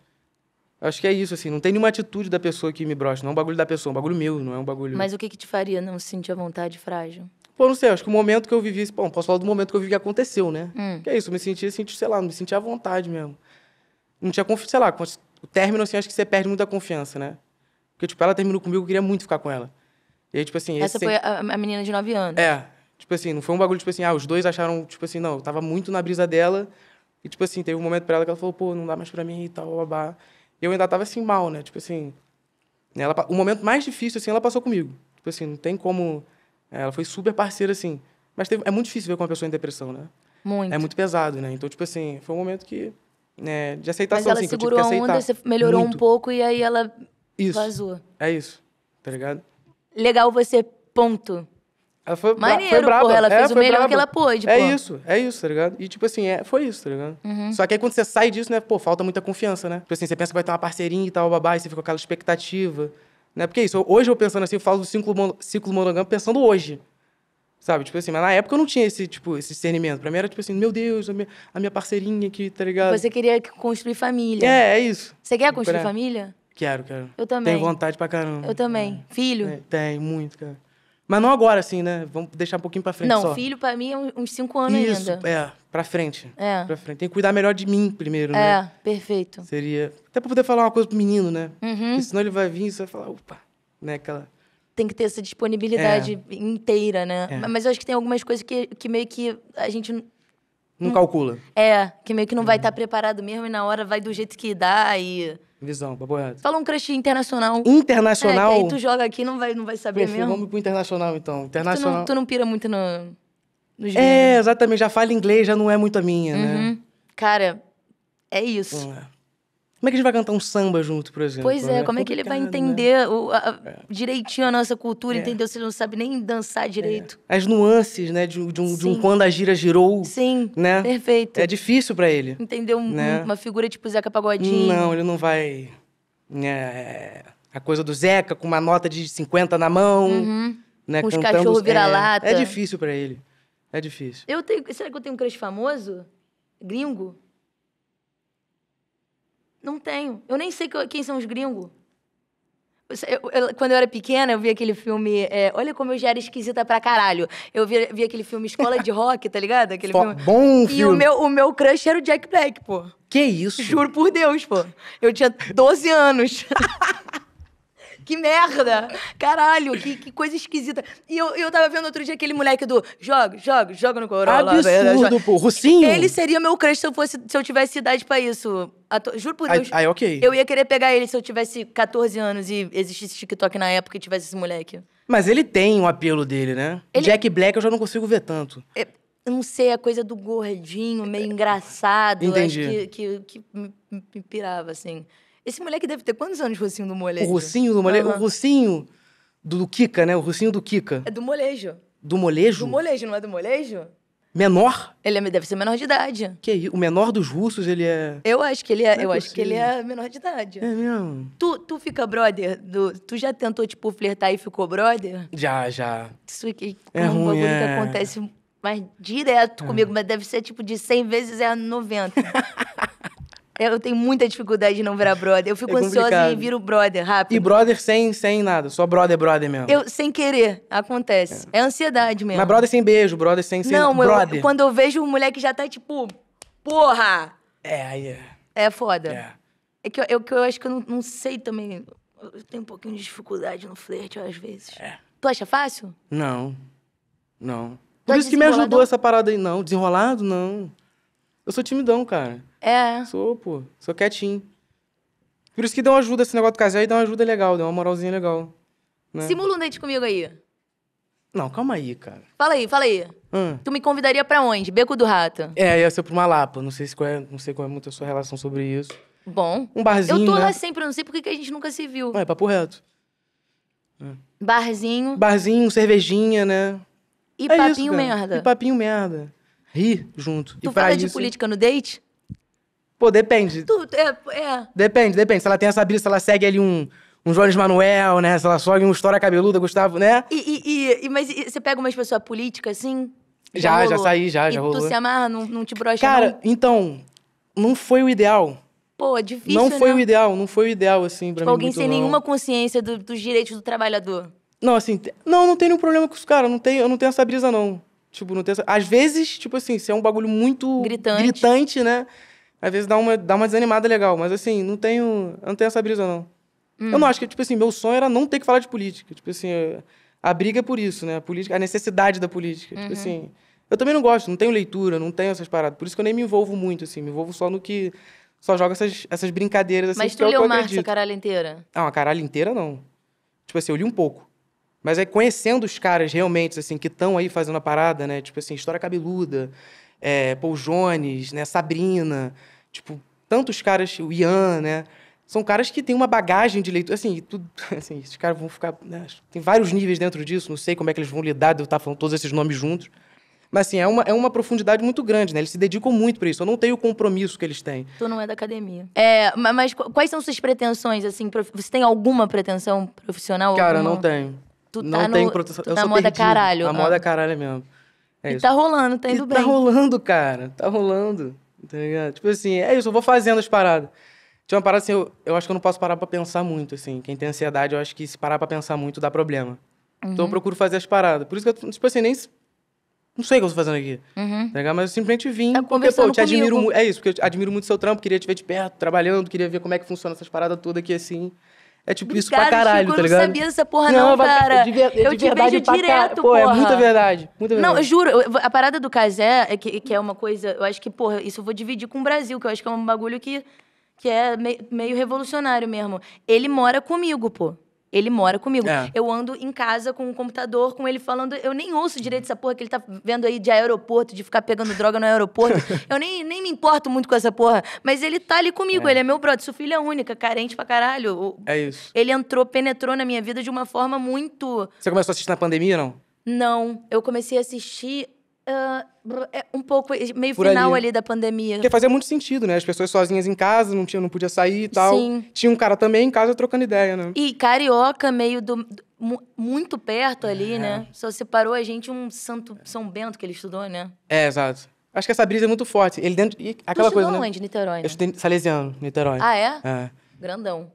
Acho que é isso, assim. Não tem nenhuma atitude da pessoa que me brocha. Não é um bagulho da pessoa, é um bagulho meu, não é um bagulho. Mas o que, que te faria não se sentir à vontade frágil? Pô, não sei, acho que o momento que eu vivi. Bom, posso falar do momento que eu vivi que aconteceu, né? Hum. Que é isso, eu me sentia, senti, sei lá, não me sentia à vontade mesmo. Não tinha confiança, sei lá, o término, assim, acho que você perde muita confiança, né? Porque, tipo, ela terminou comigo, eu queria muito ficar com ela. E aí, tipo assim. Essa foi a, a menina de 9 anos. É, Tipo assim, não foi um bagulho, tipo assim, ah, os dois acharam, tipo assim, não, eu tava muito na brisa dela. E, tipo assim, teve um momento pra ela que ela falou, pô, não dá mais pra mim e tal, babá. E eu ainda tava assim, mal, né? Tipo assim. Ela, o momento mais difícil, assim, ela passou comigo. Tipo assim, não tem como. É, ela foi super parceira, assim. Mas teve, é muito difícil ver com uma pessoa é em depressão, né? Muito. É muito pesado, né? Então, tipo assim, foi um momento que. Né, de aceitação, Mas ela assim, segurou que eu tive que aceitar. a onda, você melhorou muito. um pouco e aí ela isso. vazou. É isso. Tá ligado? Legal você, ponto. Ela foi, Maneiro, foi braba. porra, ela é, fez é, o melhor braba. que ela pôde, É isso, é isso, tá ligado? E tipo assim, é, foi isso, tá ligado? Uhum. Só que aí quando você sai disso, né, pô, falta muita confiança, né? Tipo assim, você pensa que vai ter uma parceirinha e tal, babá, e você fica com aquela expectativa. Né? Porque é isso, hoje eu pensando assim, eu falo do ciclo, mon ciclo monogâmico pensando hoje. Sabe? Tipo assim, mas na época eu não tinha esse, tipo, esse discernimento. Pra mim era tipo assim, meu Deus, a minha, a minha parceirinha aqui, tá ligado? Você queria construir família. É, é isso. Você quer construir família? Quero, quero. Eu também. Tenho vontade pra caramba. Eu também. É. Filho? tem é, Tenho, muito, cara. Mas não agora, assim, né? Vamos deixar um pouquinho pra frente não, só. filho pra mim é uns cinco anos Isso, ainda. é. Pra frente. É. Pra frente. Tem que cuidar melhor de mim primeiro, é, né? É, perfeito. Seria... Até pra poder falar uma coisa pro menino, né? Uhum. Porque senão ele vai vir e você vai falar, opa, né? Aquela... Tem que ter essa disponibilidade é. inteira, né? É. Mas eu acho que tem algumas coisas que, que meio que a gente não hum. calcula. É, que meio que não vai estar hum. tá preparado mesmo e na hora vai do jeito que dá e. Visão, papo reto. Fala um crush internacional. Internacional? É, que aí tu joga aqui não vai não vai saber Prefiro, mesmo. Vamos pro internacional então. Internacional. Tu não, tu não pira muito no, nos É, exatamente. Já fala inglês, já não é muito a minha, né? uhum. né? Cara, é isso. É. Como é que a gente vai cantar um samba junto, por exemplo? Pois é, né? como é que ele vai né? entender né? o, a, é. direitinho a nossa cultura, é. entendeu? Se ele não sabe nem dançar é. direito. É. As nuances, né, de, de, um, de, um, quando a gira girou. Sim, né? perfeito. É difícil para ele. Entendeu? Né? Uma figura tipo Zeca Pagodinho. Não, ele não vai... É, a coisa do Zeca com uma nota de 50 na mão. Uhum. Né, com os cachorros é, vira-lata. É, difícil para ele. É difícil. Eu tenho, será que eu tenho um crush famoso? Gringo? Não tenho. Eu nem sei quem são os gringos. Eu, eu, quando eu era pequena, eu vi aquele filme. É, olha como eu já era esquisita pra caralho. Eu vi, vi aquele filme Escola de Rock, tá ligado? Aquele Fó, filme. Bom filme. E o meu, o meu crush era o Jack Black, pô. Que isso? Juro por Deus, pô. Eu tinha 12 anos. que merda! Caralho, que, que coisa esquisita. E eu, eu tava vendo outro dia aquele moleque do joga, joga, joga no Corolla. Absurdo, pô, Rucinho! Ele seria meu crush se eu, fosse, se eu tivesse idade pra isso. Juro por Deus. Aí ok. Eu ia querer pegar ele se eu tivesse 14 anos e existisse TikTok na época e tivesse esse moleque. Mas ele tem o apelo dele, né? Ele... Jack Black eu já não consigo ver tanto. É, eu não sei, a coisa do gordinho, meio engraçado. Entendi. Acho que, que, que me pirava, assim. Esse moleque deve ter quantos anos, Rocinho do Molejo? O Rocinho do Molejo? Uhum. O Rocinho do, do Kika, né? O Rocinho do Kika. É do Molejo. Do Molejo? Do Molejo, não é do Molejo? Menor? Ele é, deve ser menor de idade. Que isso? O menor dos russos, ele é. Eu acho que ele é. é eu acho que ele é menor de idade. É mesmo? Tu, tu fica brother? Do, tu já tentou, tipo, flertar e ficou brother? Já, já. Isso aqui é, é um ruim, bagulho é... que acontece mais direto é. comigo, mas deve ser tipo de 100 vezes é 90. É, eu tenho muita dificuldade de não virar brother. Eu fico é ansiosa e viro brother rápido. E brother sem, sem nada, só brother, brother mesmo. Eu, sem querer, acontece. É, é ansiedade mesmo. Mas brother sem beijo, brother sem... sem não, brother. quando eu vejo o moleque já tá tipo, porra! É, aí é. É foda. É. É que eu, eu, que eu acho que eu não, não sei também. Eu tenho um pouquinho de dificuldade no flerte, às vezes. É. Tu acha fácil? Não. Não. Por isso que me ajudou essa parada aí, não. Desenrolado, não. Eu sou timidão, cara. É. Sou, pô. Sou quietinho. Por isso que dá uma ajuda esse negócio do casal e dá uma ajuda legal, dá uma moralzinha legal. Né? Simula um date comigo aí. Não, calma aí, cara. Fala aí, fala aí. Hum. Tu me convidaria pra onde? Beco do Rato. É, ia ser pra uma Lapa. Não sei, se qual é, não sei qual é muito a sua relação sobre isso. Bom. Um barzinho, Eu tô né? lá sempre, eu não sei porque que a gente nunca se viu. É, papo reto. Hum. Barzinho. Barzinho, cervejinha, né? E é papinho isso, merda. E papinho merda rir junto. Tu e fala isso... de política no date? Pô, depende. Tu, é, é. Depende, depende. Se ela tem essa brisa, se ela segue ali um, um Jones Manuel, né? Se ela sobe um História Cabeluda, Gustavo, né? E, e, e mas e, você pega umas pessoas políticas assim? Já, já, já saí, já, e já rolou. tu se amarra, não, não te brocha Cara, não? então, não foi o ideal. Pô, é difícil, Não foi né? o ideal, não foi o ideal, assim, pra tipo, mim, alguém sem não. nenhuma consciência do, dos direitos do trabalhador. Não, assim, não, não tem nenhum problema com os caras, não eu não tenho essa brisa, não. Tipo, não tem essa... Às vezes, tipo assim, se é um bagulho muito gritante, gritante né? Às vezes dá uma, dá uma desanimada legal, mas assim, não tenho, não tenho essa brisa, não. Hum. Eu não acho que, tipo assim, meu sonho era não ter que falar de política. Tipo assim, a briga é por isso, né? A, política, a necessidade da política. Tipo uhum. Tipo assim, eu também não gosto, não tenho leitura, não tenho essas paradas. Por isso que eu nem me envolvo muito, assim, me envolvo só no que. Só jogo essas, essas brincadeiras assim. Mas é tu leu Marcia a caralho inteira? Não, ah, a caralho inteira não. Tipo assim, eu li um pouco. Mas aí é conhecendo os caras realmente, assim, que estão aí fazendo a parada, né? Tipo assim, História Cabeluda, é, Paul Jones, né? Sabrina, tipo, tantos caras, o Ian, né? São caras que têm uma bagagem de leitura, assim, tudo, assim, esses caras vão ficar, né? tem vários níveis dentro disso, não sei como é que eles vão lidar de eu estar falando todos esses nomes juntos. Mas, assim, é uma, é uma profundidade muito grande, né? Eles se dedicam muito para isso. Eu não tenho o compromisso que eles têm. Tu não é da academia. É, mas quais são suas pretensões, assim? Você tem alguma pretensão profissional? Cara, alguma... não tenho tu não tá tem no, proteção. Tu eu tá moda caralho. A moda é caralho mesmo. É e isso. tá rolando, tá indo e tá bem. Tá rolando, cara. Tá rolando. Tá ligado? Tipo assim, é isso, eu vou fazendo as paradas. Tinha uma parada assim, eu, eu acho que eu não posso parar pra pensar muito, assim. Quem tem ansiedade, eu acho que se parar pra pensar muito dá problema. Uhum. Então eu uhum. procuro fazer as paradas. Por isso que eu, tipo assim, nem. Não sei o que eu tô fazendo aqui. Uhum. Tá ligado? Mas eu simplesmente vim. É, porque, pô, eu te admiro muito. É isso, porque eu admiro muito seu trampo, queria te ver de perto, trabalhando, queria ver como é que funciona essas paradas todas aqui, assim. É tipo isso pra caralho, tá ligado? Eu não sabia dessa porra, não, não cara. de eu te verdade vejo direto, ca... Pô, é porra. é muita verdade. Muita verdade. Não, eu juro, eu, a parada do Casé, é que, que é uma coisa. Eu acho que, porra, isso eu vou dividir com o Brasil, que eu acho que é um bagulho que, que é meio revolucionário mesmo. Ele mora comigo, pô ele mora comigo. É. Eu ando em casa com o um computador, com ele falando. Eu nem ouço direito essa porra que ele tá vendo aí de aeroporto, de ficar pegando droga no aeroporto. eu nem, nem me importo muito com essa porra. Mas ele tá ali comigo, é. ele é meu brother. Sua filha é única, carente pra caralho. É isso. Ele entrou, penetrou na minha vida de uma forma muito. Você começou a assistir na pandemia, não? Não. Eu comecei a assistir Uh, um pouco, meio Por final ali. ali. da pandemia. Porque fazia muito sentido, né? As pessoas sozinhas em casa, não, tinha, não podia sair e tal. Sim. Tinha um cara também em casa trocando ideia, né? E carioca, meio do, muito perto ali, é. né? Só separou a gente um Santo São Bento que ele estudou, né? É, exato. Acho que essa brisa é muito forte. Ele dentro. E aquela tu coisa. Né? onde, Niterói? Né? Eu estudei Salesiano, Niterói. Ah, é? É. Grandão.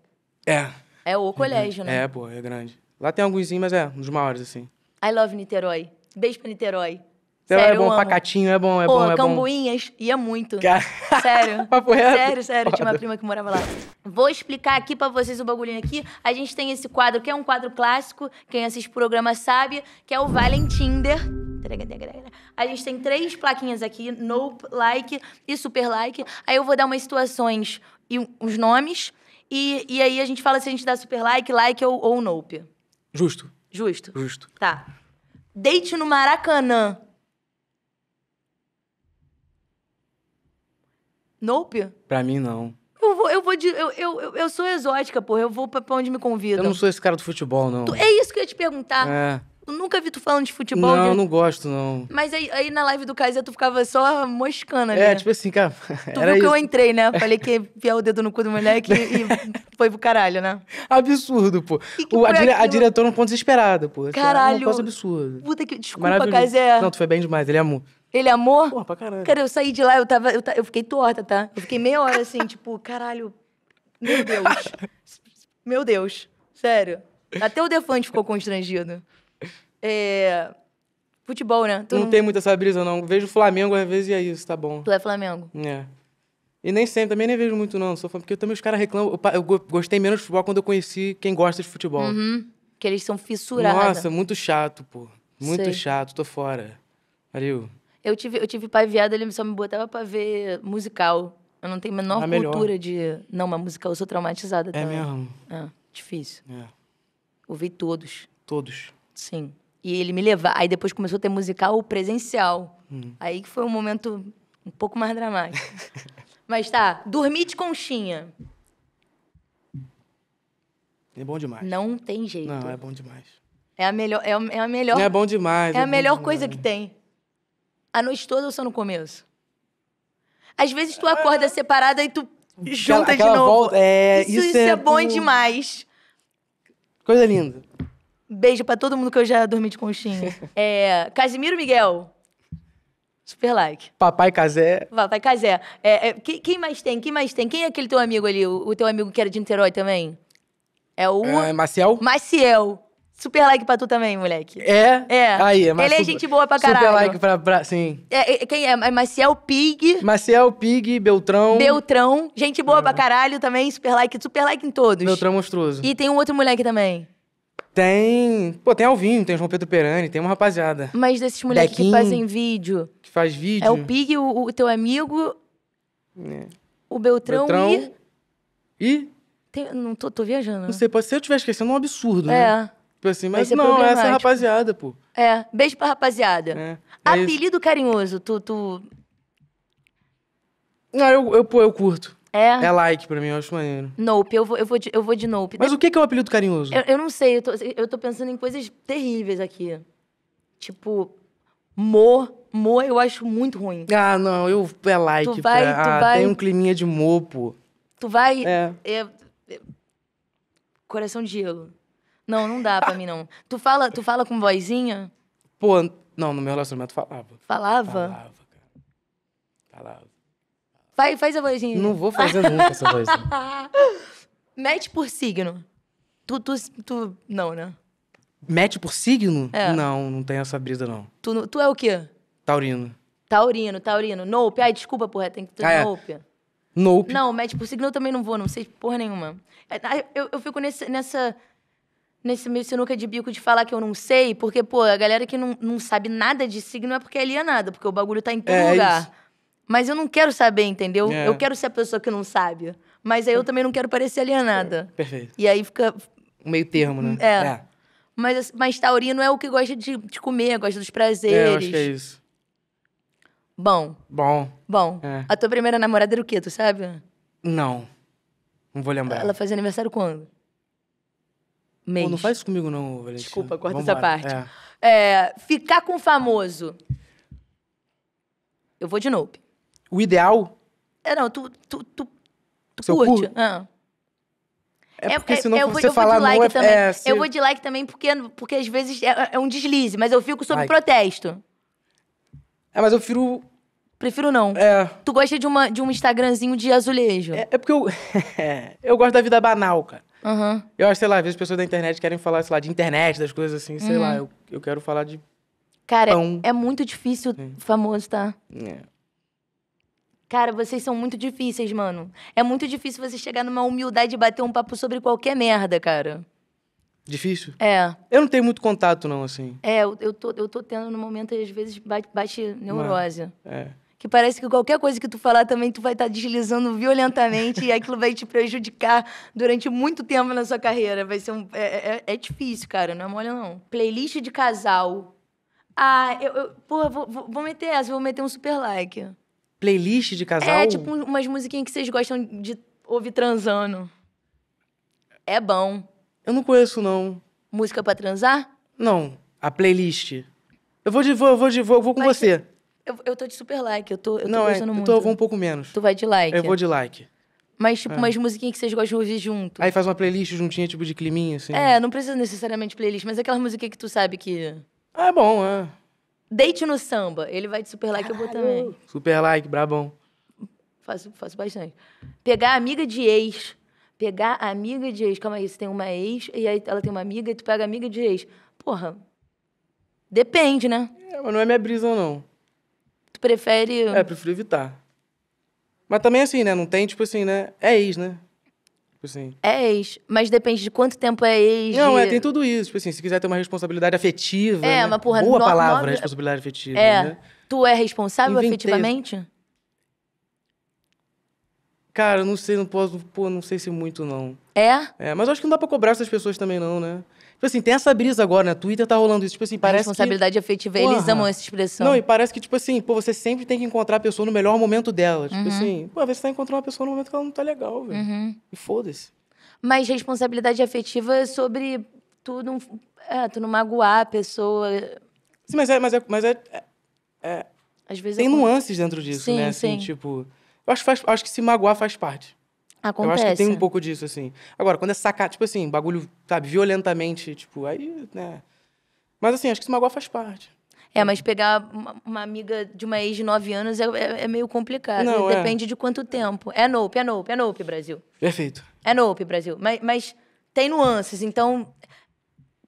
É. É o colégio, é. né? É, pô, é grande. Lá tem alguns, mas é, um dos maiores, assim. I love Niterói. Beijo pra Niterói. Então, é sério, é bom, pacatinho, é bom, é Pô, bom, é cambuinhas, bom. ia muito. Car... Sério. Papo reto. Sério, sério. Foda. Tinha uma prima que morava lá. Vou explicar aqui para vocês o bagulhinho aqui. A gente tem esse quadro, que é um quadro clássico, quem assiste o programa sabe, que é o Valentinder. A gente tem três plaquinhas aqui, Nope, Like e Super Like. Aí eu vou dar umas situações e os nomes, e, e aí a gente fala se a gente dá Super Like, Like ou, ou Nope. Justo. Justo. Justo. Tá. Date no Maracanã. Nope? Pra mim, não. Eu vou, eu vou de. Eu, eu, eu sou exótica, porra. Eu vou pra, pra onde me convida. Eu não sou esse cara do futebol, não. Tu, é isso que eu ia te perguntar. É. Eu nunca vi tu falando de futebol. Não, de... não gosto, não. Mas aí, aí na live do Kaiser tu ficava só moscando é, né. É, tipo assim, cara. Tu viu isso. que eu entrei, né? Falei que ia o dedo no cu do moleque e, e foi pro caralho, né? Absurdo, pô. Que que o, a, dire... a diretora é um ponto desesperada, pô. Tipo, é caralho. um negócio absurdo. Puta que. Desculpa, Kaiser. Não, tu foi bem demais, ele é amor. Ele amou. Porra, pra caralho. Cara, eu saí de lá, eu tava. Eu, eu fiquei torta, tá? Eu fiquei meia hora assim, tipo, caralho. Meu Deus. Meu Deus. Sério. Até o Defante ficou constrangido. É. Futebol, né? Tu não, não tem muita essa brisa, não. Vejo Flamengo às vezes e é isso, tá bom. Tu é Flamengo? É. E nem sempre, também nem vejo muito, não. Sou fã, porque também os caras reclamam. Eu, eu, gostei menos de futebol quando eu conheci quem gosta de futebol. Uhum. Que eles são fissurados. Nossa, muito chato, pô. Muito Sei. chato, tô fora. Valeu. Eu tive, eu tive pai viado, ele só me botava pra ver musical. Eu não tenho a menor é cultura de. Não, mas musical eu sou traumatizada é também. É mesmo? É, difícil. É. Ouvi todos. Todos? Sim. E ele me levar. Aí depois começou a ter musical presencial. Hum. Aí que foi um momento um pouco mais dramático. mas tá, dormir de conchinha. É bom demais. Não tem jeito. Não, é bom demais. É a melhor. É a, é a melhor. É bom demais. É, é a melhor demais. coisa que tem a noite toda ou só no começo? Às vezes tu acorda separada e tu junta aquela, de novo. Volta, é, isso, isso, isso é, é bom um... demais. Coisa linda. Beijo para todo mundo que eu já dormi de conchinha. é, Casimiro Miguel. Super like. Papai Casé. Papai Casé. É, é, quem, quem, mais tem? Quem mais tem? Quem é aquele teu amigo ali? O, o teu amigo que era de Niterói também? É o. É, Maciel? Maciel. Super like pra tu também, moleque. É? É. Aí, é mais. Ele é gente boa pra caralho. Super like pra... pra sim. É, é, é quem é? é? Maciel Pig. Maciel Pig, Beltrão. Beltrão. Gente boa é. pra ah. caralho também. Super like. Super like em todos. Beltrão monstruoso. E tem um outro moleque também. Tem... Pô, tem Alvinho, tem João Pedro Perani, tem uma rapaziada. Mas desses moleques que fazem vídeo... Que faz vídeo. É o Pig, o, o teu amigo... É. O Beltrão, Beltrão e... E? Tem, não tô, tô viajando. Não sei, pode ser eu estiver esquecendo é um absurdo, é. né? É. Tipo assim, mas não, essa é tipo, rapaziada, pô. É, beijo pra rapaziada. É, é Apelido isso. carinhoso, tu, tu... Não, eu, eu, eu curto. É? É like pra mim, eu acho maneiro. Nope, eu vou, eu vou, de, eu vou de nope. Mas o que é o um apelido carinhoso? Eu, eu, não sei, eu tô, eu tô pensando em coisas terríveis aqui. Tipo, mo. Mo eu acho muito ruim. Ah, não, eu é like. Tu vai, pra, tu ah, vai, tem um climinha de mo, pô. Tu vai... É. é, é coração de gelo. Não, não dá pra mim, não. Tu fala, tu fala com vozinha? Pô, não, no meu relacionamento falava. Falava? Falava, cara. Falava. Vai, faz a vozinha. Não vou fazer nunca essa vozinha. Mete por signo. Tu, tu, tu. Não, né? Mete por signo? É. Não, não tem essa brisa, não. Tu, tu é o quê? Taurino. Taurino, Taurino. Nope. Ai, desculpa, porra, tem que ter ah, é. nope. É. Nope. Não, mete por signo eu também não vou, não sei porra nenhuma. Eu, é, eu, eu fico nesse, nessa nesse meio sinuca de bico de falar que eu não sei, porque, pô, a galera que não, não sabe nada de signo é porque é alienada, porque o bagulho tá em todo é, é lugar. Isso. Mas eu não quero saber, entendeu? É. Eu quero ser a pessoa que não sabe. Mas aí eu também não quero parecer alienada. É, perfeito. E aí fica. Um meio termo, né? É. é. Mas, assim, mas taurino é o que gosta de, de comer, gosta dos prazeres. É, eu acho que é isso. Bom. Bom. Bom. É. A tua primeira namorada era o quê, tu sabe? Não. Não vou lembrar. Ela fazia aniversário quando? Mês. Pô, não faz isso comigo, não, Valentina. Desculpa, corta Vambora. essa parte. É. É, ficar com famoso. Eu vou de novo. O ideal? É, não, tu, tu, tu, tu Seu curte. Ah. É, é porque é, senão é, você falar like não também. é... Eu vou de like também porque, porque às vezes é, é um deslize, mas eu fico sob protesto. É, mas eu prefiro... Prefiro não. É. Tu gosta de, uma, de um Instagramzinho de azulejo. É, é porque eu... eu gosto da vida banal, cara. Uhum. Eu acho, sei lá, às vezes as pessoas da internet querem falar, sei lá, de internet, das coisas assim, sei uhum. lá. Eu, eu quero falar de. Cara, pão. é muito difícil é. famoso, tá? É. Cara, vocês são muito difíceis, mano. É muito difícil você chegar numa humildade e bater um papo sobre qualquer merda, cara. Difícil? É. Eu não tenho muito contato, não, assim. É, eu, eu, tô, eu tô tendo no momento, às vezes, bate, bate neurose. é que parece que qualquer coisa que tu falar também tu vai estar tá deslizando violentamente e aquilo vai te prejudicar durante muito tempo na sua carreira. Vai ser um, é, é, é, é difícil, cara, não é mole não. Playlist de casal. Ah, eu, eu porra, vou, vou meter essa, vou meter um super like. Playlist de casal? É, tipo umas musiquinhas que vocês gostam de ouvir transando. É bom. Eu não conheço, não. Música pra transar? Não, a playlist. Eu vou de, vou, eu vou de, vou, vou com Mas você. Eu, eu tô de super like, eu tô, eu tô é, gostando é, muito. Então eu vou um pouco menos. Tu vai de like. Eu vou de like. Mas, tipo, é. umas musiquinhas que vocês gostam de ouvir junto. Aí faz uma playlist juntinha, tipo, de climinha, assim. É, não precisa necessariamente playlist, mas aquela musiquinha que tu sabe que... Ah, é bom, é. Date no samba. Ele vai de super like, Caralho. eu vou também. Super like, brabão. Faço, faço bastante. Pegar amiga de ex. Pegar amiga de ex. Calma aí, você tem uma ex, e aí ela tem uma amiga, e tu pega amiga de ex. Porra. Depende, né? É, mas não é minha brisa, não. Tu prefere. É, prefiro evitar. Mas também assim, né? Não tem, tipo assim, né? É ex, né? Tipo assim. É ex, mas depende de quanto tempo é ex. Não, de... é, tem tudo isso. Tipo assim, se quiser ter uma responsabilidade afetiva. É, né? uma porra Boa no, palavra, responsabilidade afetiva. É. Né? Tu é responsável Inventei... afetivamente? Cara, não sei, não posso. Pô, não sei se muito, não. É? É, mas acho que não dá pra cobrar essas pessoas também, não, né? Tipo assim, tem essa brisa agora, né? Twitter tá rolando isso. Tipo assim, parece. responsabilidade que... É afetiva, Porra. eles amam essa tipo expressão. Não, e parece que, tipo assim, pô, você sempre tem que encontrar a pessoa no melhor momento dela. Tipo uhum. assim, pô, às vezes você tá encontrando uma pessoa no momento que ela não tá legal, velho. Uhum. E foda-se. Mas responsabilidade afetiva é sobre tu não. É, tu não magoar a pessoa. Sim, mas é. Mas é, mas é, é, é Às vezes tem eu... É nuances dentro disso, sim, né? Assim, sim. tipo. Eu acho, faz, acho que se magoar faz parte. Acontece. Eu acho que tem um pouco disso, assim. Agora, quando é sacar, tipo assim, bagulho, sabe, violentamente, tipo, aí, né. Mas assim, acho que se magoar faz parte. É, mas pegar uma, uma amiga de uma ex de 9 anos é, é, é meio complicado. Não, é. Depende é. de quanto tempo. É nope, é nope, é nope, Brasil. Perfeito. É nope, Brasil. Mas, mas tem nuances, então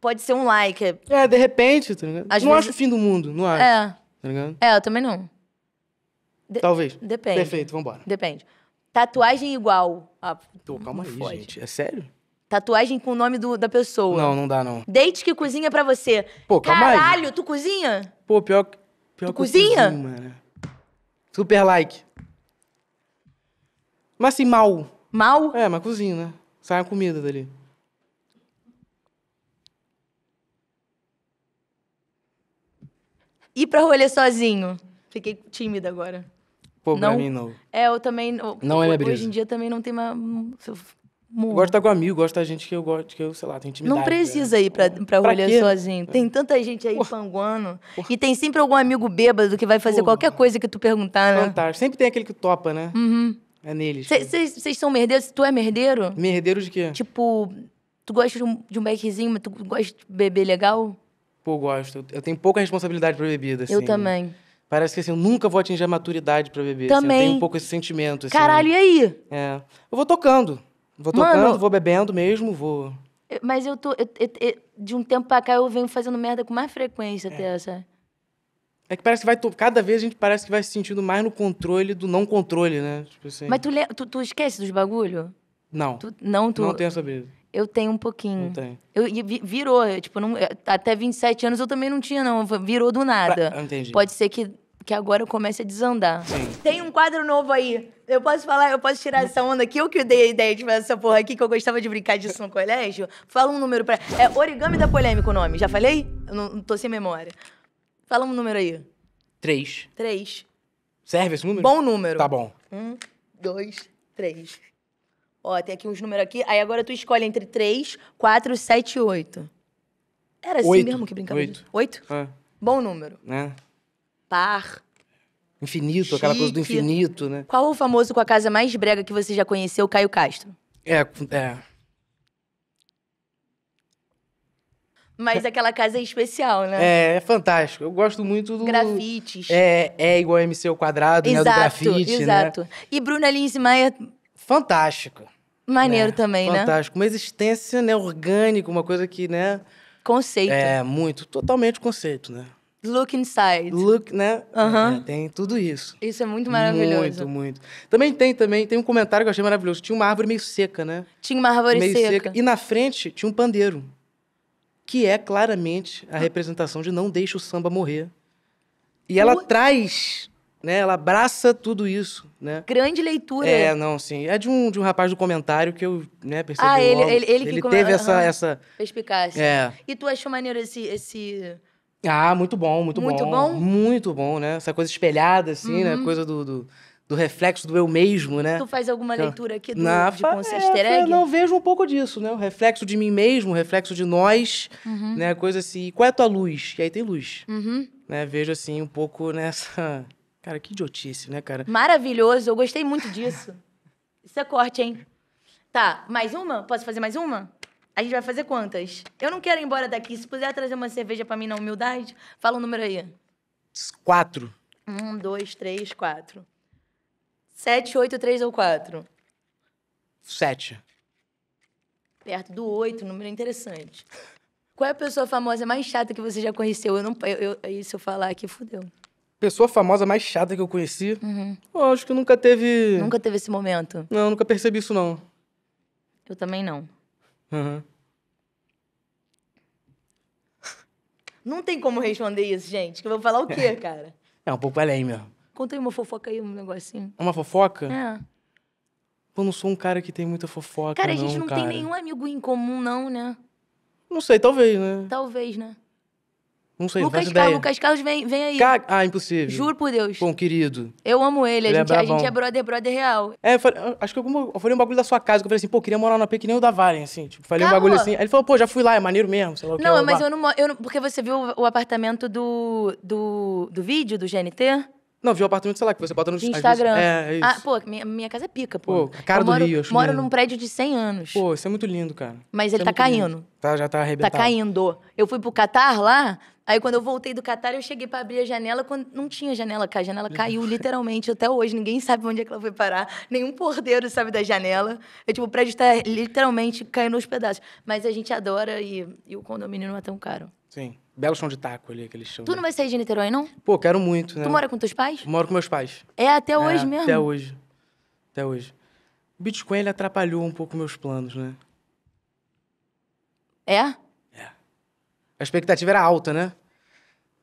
pode ser um like. É, de repente, tá ligado? Às não vezes... acho o fim do mundo, não acho. É. Tá ligado? É, eu também não. De... Talvez. Depende. Perfeito, vambora. Depende. Tatuagem igual. Ah, Tô, calma aí, foge. gente. É sério? Tatuagem com o nome do, da pessoa. Não, não dá, não. Date que cozinha pra você. Pô, calma aí. Caralho, tu cozinha? Pô, pior, que- pior Tu que cozinha? cozinho, mano. Super like. Mas assim, mal. Mal? É, mas cozinho, né? Sai a comida dali. Ir pra rolê sozinho. Fiquei tímida agora. Pô, não, pra mim não. É, eu também. Eu, não é brisa. Hoje em dia também não tem mais. Morro. Gosto de estar com amigo, gosto da gente que eu gosto, que eu, sei lá, tem intimidade. Não né? precisa né? ir pra, pra, pra rolê sozinho. Tem tanta gente aí Porra. panguando. Porra. E tem sempre algum amigo bêbado que vai fazer Porra. qualquer coisa que tu perguntar, né? Fantástico. Sempre tem aquele que topa, né? Uhum. É neles. Vocês são merdeiros? Tu é merdeiro? Merdeiro de quê? Tipo, tu gosta de um, de um mas tu gosta de beber legal? Pô, gosto. Eu tenho pouca responsabilidade pra bebida, assim. Eu também. Parece que assim, eu nunca vou atingir a maturidade para beber. Também. Assim, eu tenho um pouco esse sentimento. Assim, Caralho, e aí? É. Eu vou tocando. Vou tocando, Mano, vou bebendo mesmo, vou. Mas eu tô. Eu, eu, eu, de um tempo pra cá eu venho fazendo merda com mais frequência até, essa. É. é que parece que vai. Cada vez a gente parece que vai se sentindo mais no controle do não controle, né? Tipo assim. Mas tu, tu, tu esquece dos bagulho? Não. Tu, não, tu. Não tenho essa brisa. Eu tenho um pouquinho. Não tem. Eu, virou, eu, tipo, não, até 27 anos eu também não tinha, não. Virou do nada. Pra, entendi. Pode ser que, que agora eu comece a desandar. Sim. Tem um quadro novo aí. Eu posso falar, eu posso tirar essa onda aqui. Eu que dei a ideia de fazer essa porra aqui, que eu gostava de brincar disso no colégio. Fala um número pra. É Origami da Polêmica o nome. Já falei? Eu não, não tô sem memória. Fala um número aí. Três. Três. Serve esse número? Bom número. Tá bom. Um, dois, três. Ó, tem aqui uns números aqui. Aí agora tu escolhe entre 3, 4, 7 e 8. Era assim Oito. mesmo que brincava? Oito. 8? É. Bom número. né Par. Infinito, Chique. aquela coisa do infinito, né? Qual o famoso com a casa mais brega que você já conheceu, Caio Castro? É, é. Mas é. aquela casa é especial, né? É, é fantástico. Eu gosto muito do. Grafites. É, é igual MC ao quadrado, exato, né? Do grafite. Né? Exato. Né? E Bruna Maia. Fantástico. Maneiro né? também, Fantástico. né? Fantástico. Uma existência né, orgânica, uma coisa que, né? Conceito. É, muito. Totalmente conceito, né? Look inside. Look, né? Uhum. É, tem tudo isso. Isso é muito maravilhoso. Muito, muito. Também tem, também, tem um comentário que eu achei maravilhoso. Tinha uma árvore meio seca, né? Tinha uma árvore meio seca. seca. E na frente tinha um pandeiro. Que é claramente a representação de não deixa o samba morrer. E ela traz né? Ela abraça tudo isso, né? Grande leitura. É, não, sim. É de um, de um rapaz do comentário que eu, né, percebi ah, ele, logo. ele, ele, ele teve come... essa, uhum. essa... Perspicácia. É. E tu achou maneiro esse... esse... Ah, muito bom, muito, muito bom. bom. Muito bom? né? Essa coisa espelhada, assim, né, uhum. né? Coisa do, do, do, reflexo do eu mesmo, né? Tu faz alguma leitura aqui do, Na, de como é, é, Não, vejo um pouco disso, né? O reflexo de mim mesmo, o reflexo de nós, uhum. né? Coisa assim, qual é a tua luz? E aí tem luz. Uhum. Né? Vejo, assim, um pouco nessa... Cara, que idiotice, né, cara? Maravilhoso, eu gostei muito disso. Isso é corte, hein? Tá, mais uma? Posso fazer mais uma? A gente vai fazer quantas? Eu não quero ir embora daqui. Se puder trazer uma cerveja para mim na humildade, fala um número aí. Quatro. Um, dois, três, quatro. Sete, oito, três ou quatro? Sete. Perto do oito, número interessante. Qual é a pessoa famosa mais chata que você já conheceu? Eu não, eu, eu, isso eu falar aqui, fudeu pessoa famosa mais chata que eu conheci. Uhum. Eu acho que nunca teve. Nunca teve esse momento. Não, nunca percebi isso, não. Eu também não. Uhum. Não tem como responder isso, gente. Que eu vou falar o quê, é. cara? É um pouco além mesmo. Conta aí uma fofoca aí, um negocinho. É uma fofoca? É. Eu não sou um cara que tem muita fofoca. Cara, a gente não, não tem nenhum amigo em comum, não, né? Não sei, talvez, né? Talvez, né? Não sei, Lucas não Lucas Carlos vem, vem aí. Ah, impossível. Juro por Deus. Bom, querido. Eu amo ele, ele a, é gente, é a gente é brother, brother real. É, falei, acho que alguma, eu falei um bagulho da sua casa, que eu falei assim, pô, queria morar na P que nem o da Varen, assim. Tipo, falei Calma. um bagulho assim. Aí ele falou, pô, já fui lá, é maneiro mesmo, sei lá o que. Não, mas eu não, eu não. Porque você viu o apartamento do, do, do vídeo, do GNT? Não, viu o apartamento, sei lá, que você bota no Instagram. Vezes, é, é ah, isso. Ah, pô, minha, minha casa é pica, pô. Pô, cara eu do moro, Rio, acho Moro num prédio de 100 anos. Pô, isso é muito lindo, cara. Mas isso ele é tá caindo. Lindo. Tá, já tá, tá arrebentado. Tá caindo. Eu fui pro Catar lá, Aí quando eu voltei do Catar, eu cheguei para abrir a janela, quando não tinha janela, a janela caiu uhum. literalmente até hoje, ninguém sabe onde é que ela foi parar, nenhum porteiro sabe da janela. É tipo, o prédio está literalmente caindo aos pedaços. Mas a gente adora e, e o condomínio não é tão caro. Sim. Belo chão de taco ali, aquele chão. Tu não né? vai sair de Niterói, não? Pô, quero muito, né? Tu mora com teus pais? Moro com meus pais. É até é, hoje mesmo? Até hoje. Até hoje. O Bitcoin, ele atrapalhou um pouco meus planos, né? É? a expectativa era alta, né?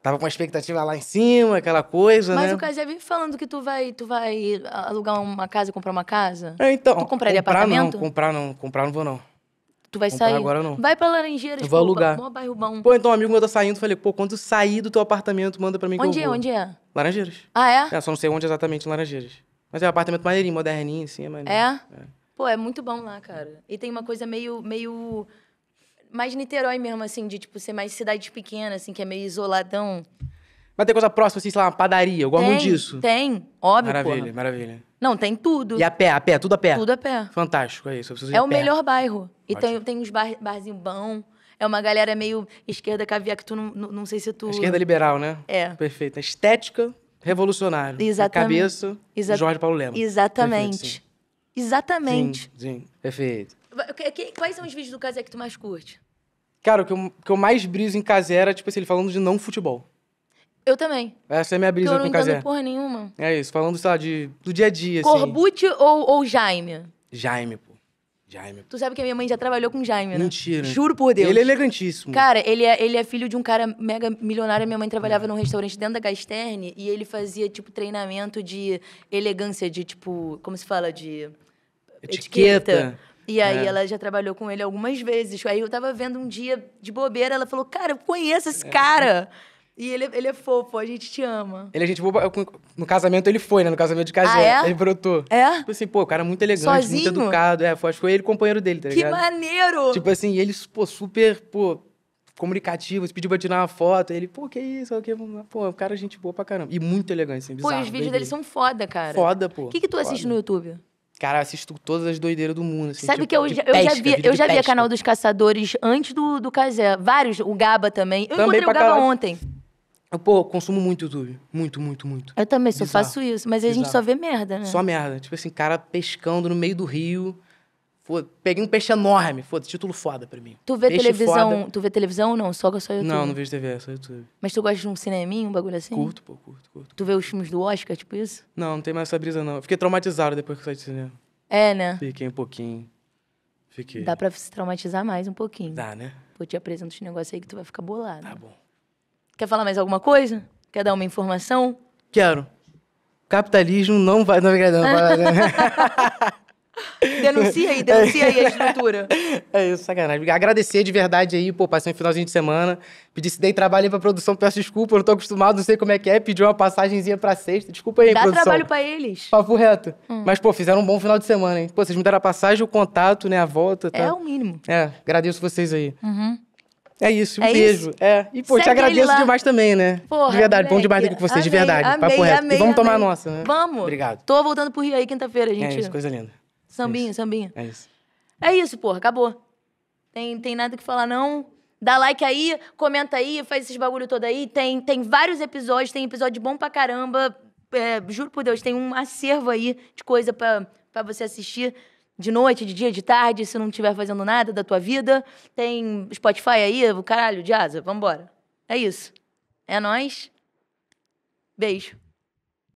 Tava com a expectativa lá em cima, aquela coisa, Mas né? Mas o já vem falando que tu vai, tu vai alugar uma casa, comprar uma casa. É, então. Tu compraria comprar apartamento? Não, comprar não, comprar não vou não. Tu vai comprar sair? agora não. Vai pra Laranjeiras, eu vou alugar. Pô, bairro bom. Pô, então um amigo meu tá saindo, falei, pô, quando sair do teu apartamento, manda pra mim onde que eu é, vou. Onde é, onde é? Laranjeiras. Ah, é? É, só não sei onde exatamente em Laranjeiras. Mas é um apartamento maneirinho, moderninho, assim, é maneiro. É? é? Pô, é muito bom lá, cara. E tem uma coisa meio, meio mais Niterói mesmo, assim, de tipo ser mais cidade pequena, assim, que é meio isoladão. Mas tem coisa próxima, assim, sei lá, uma padaria, eu gosto muito disso. Tem, óbvio. Maravilha, porra. maravilha. Não, tem tudo. E a pé, a pé, tudo a pé. Tudo a pé. Fantástico, é isso. É o pé. melhor bairro. E tem, tem uns bar, barzinhos bons. É uma galera meio esquerda caviar que tu não, não, não sei se tu. esquerda liberal, né? É. Perfeito. estética revolucionária. Exatamente. A cabeça Exa... Jorge Paulo Lema. Exatamente. Perfeito, Exatamente. Sim, sim. Perfeito. Quais são os vídeos do Casé que tu mais curte? Cara, o que eu, que eu mais briso em Casé era, tipo assim, ele falando de não futebol. Eu também. Essa é a minha brisa com o Casé. Eu não porra nenhuma. É isso, falando, sei lá, de, do dia a dia, assim. Corbucci assim. ou, ou Jaime? Jaime, pô. Jaime. Tu sabe que a minha mãe já trabalhou com Jaime, né? Mentira. Juro por Deus. Ele é elegantíssimo. Cara, ele é, ele é filho de um cara mega milionário. Minha mãe trabalhava é. num restaurante dentro da Gasterne e ele fazia, tipo, treinamento de elegância, de, tipo, como se fala? De etiqueta. etiqueta e aí é. ela já trabalhou com ele algumas vezes. Aí eu tava vendo um dia de bobeira, ela falou: Cara, eu conheço esse é. cara. E ele, ele é fofo, a gente te ama. Ele é gente boa. No casamento ele foi, né? No casamento de Cajé. Ah, é? Ele brotou. É? Tipo assim, pô, o cara é muito elegante, Sozinho? muito educado. É, foi, acho que foi ele o companheiro dele, tá ligado? Que maneiro! Tipo assim, ele, pô, super, pô, comunicativo, pediu pra tirar uma foto. Ele, pô, que isso? Que... Pô, o cara é gente boa pra caramba. E muito elegante, assim, bizarro. Pô, os vídeos dele. dele são foda, cara. Foda, pô. O que, que tu foda. assiste no YouTube? Cara, eu assisto todas as doideiras do mundo. Assim, Sabe tipo, que eu, já, pesca, eu já vi, eu já vi a canal dos caçadores antes do, do Casé. Vários, o Gaba também. Eu também encontrei o Gaba cara... ontem. Eu, pô, consumo muito YouTube. Muito, muito, muito. Eu também, só Bizarro. faço isso. Mas a gente Bizarro. só vê merda, né? Só merda. Tipo assim, cara pescando no meio do rio peguei um peixe enorme, foda, título foda pra mim. Tu vê peixe televisão, foda. tu vê televisão ou não? Só que só YouTube? Não, não vejo TV, é só YouTube. Mas tu gosta de um cineminho, um bagulho assim? Curto, pô, curto, curto. Tu vê os filmes do Oscar, tipo isso? Não, não tem mais essa brisa não. Eu fiquei traumatizado depois que saí do cinema. É, né? Fiquei um pouquinho. Fiquei. Dá pra se traumatizar mais um pouquinho. Dá, né? vou te apresentar os negócios aí que tu vai ficar bolado. Tá bom. Quer falar mais alguma coisa? Quer dar uma informação? Quero. Capitalismo não vai. Não, não, não, não. Denuncia aí, é. denuncia aí a estrutura. É isso, sacanagem. Agradecer de verdade aí, pô, passei um finalzinho de semana. Pedi se dei trabalho aí pra produção, peço desculpa, eu não tô acostumado, não sei como é que é. Pedi uma passagenzinha pra sexta, desculpa aí, Dá produção. Dá trabalho pra eles. Papo reto. Hum. Mas, pô, fizeram um bom final de semana, hein? Pô, vocês me deram a passagem, o contato, né, a volta. Tá? É o mínimo. É, agradeço vocês aí. Uhum. É isso, um é beijo. Isso? É. E, pô, Segue te agradeço demais também, né? Porra, de verdade, moleque. bom demais ter aqui com vocês, amei, de verdade. Amei, Papo reto. Amei, e vamos amei. tomar a nossa, né? Vamos. Obrigado. Tô voltando pro Rio aí quinta-feira, é gente. É isso, coisa linda. Sambinha, isso. sambinha. É isso. É isso, porra, acabou. Tem, tem nada que falar, não. Dá like aí, comenta aí, faz esses bagulho todo aí. Tem, tem vários episódios, tem episódio bom pra caramba. É, juro por Deus, tem um acervo aí de coisa pra, pra você assistir de noite, de dia, de tarde, se não estiver fazendo nada da tua vida. Tem Spotify aí, caralho, de asa, vambora. É isso. É nós. Beijo.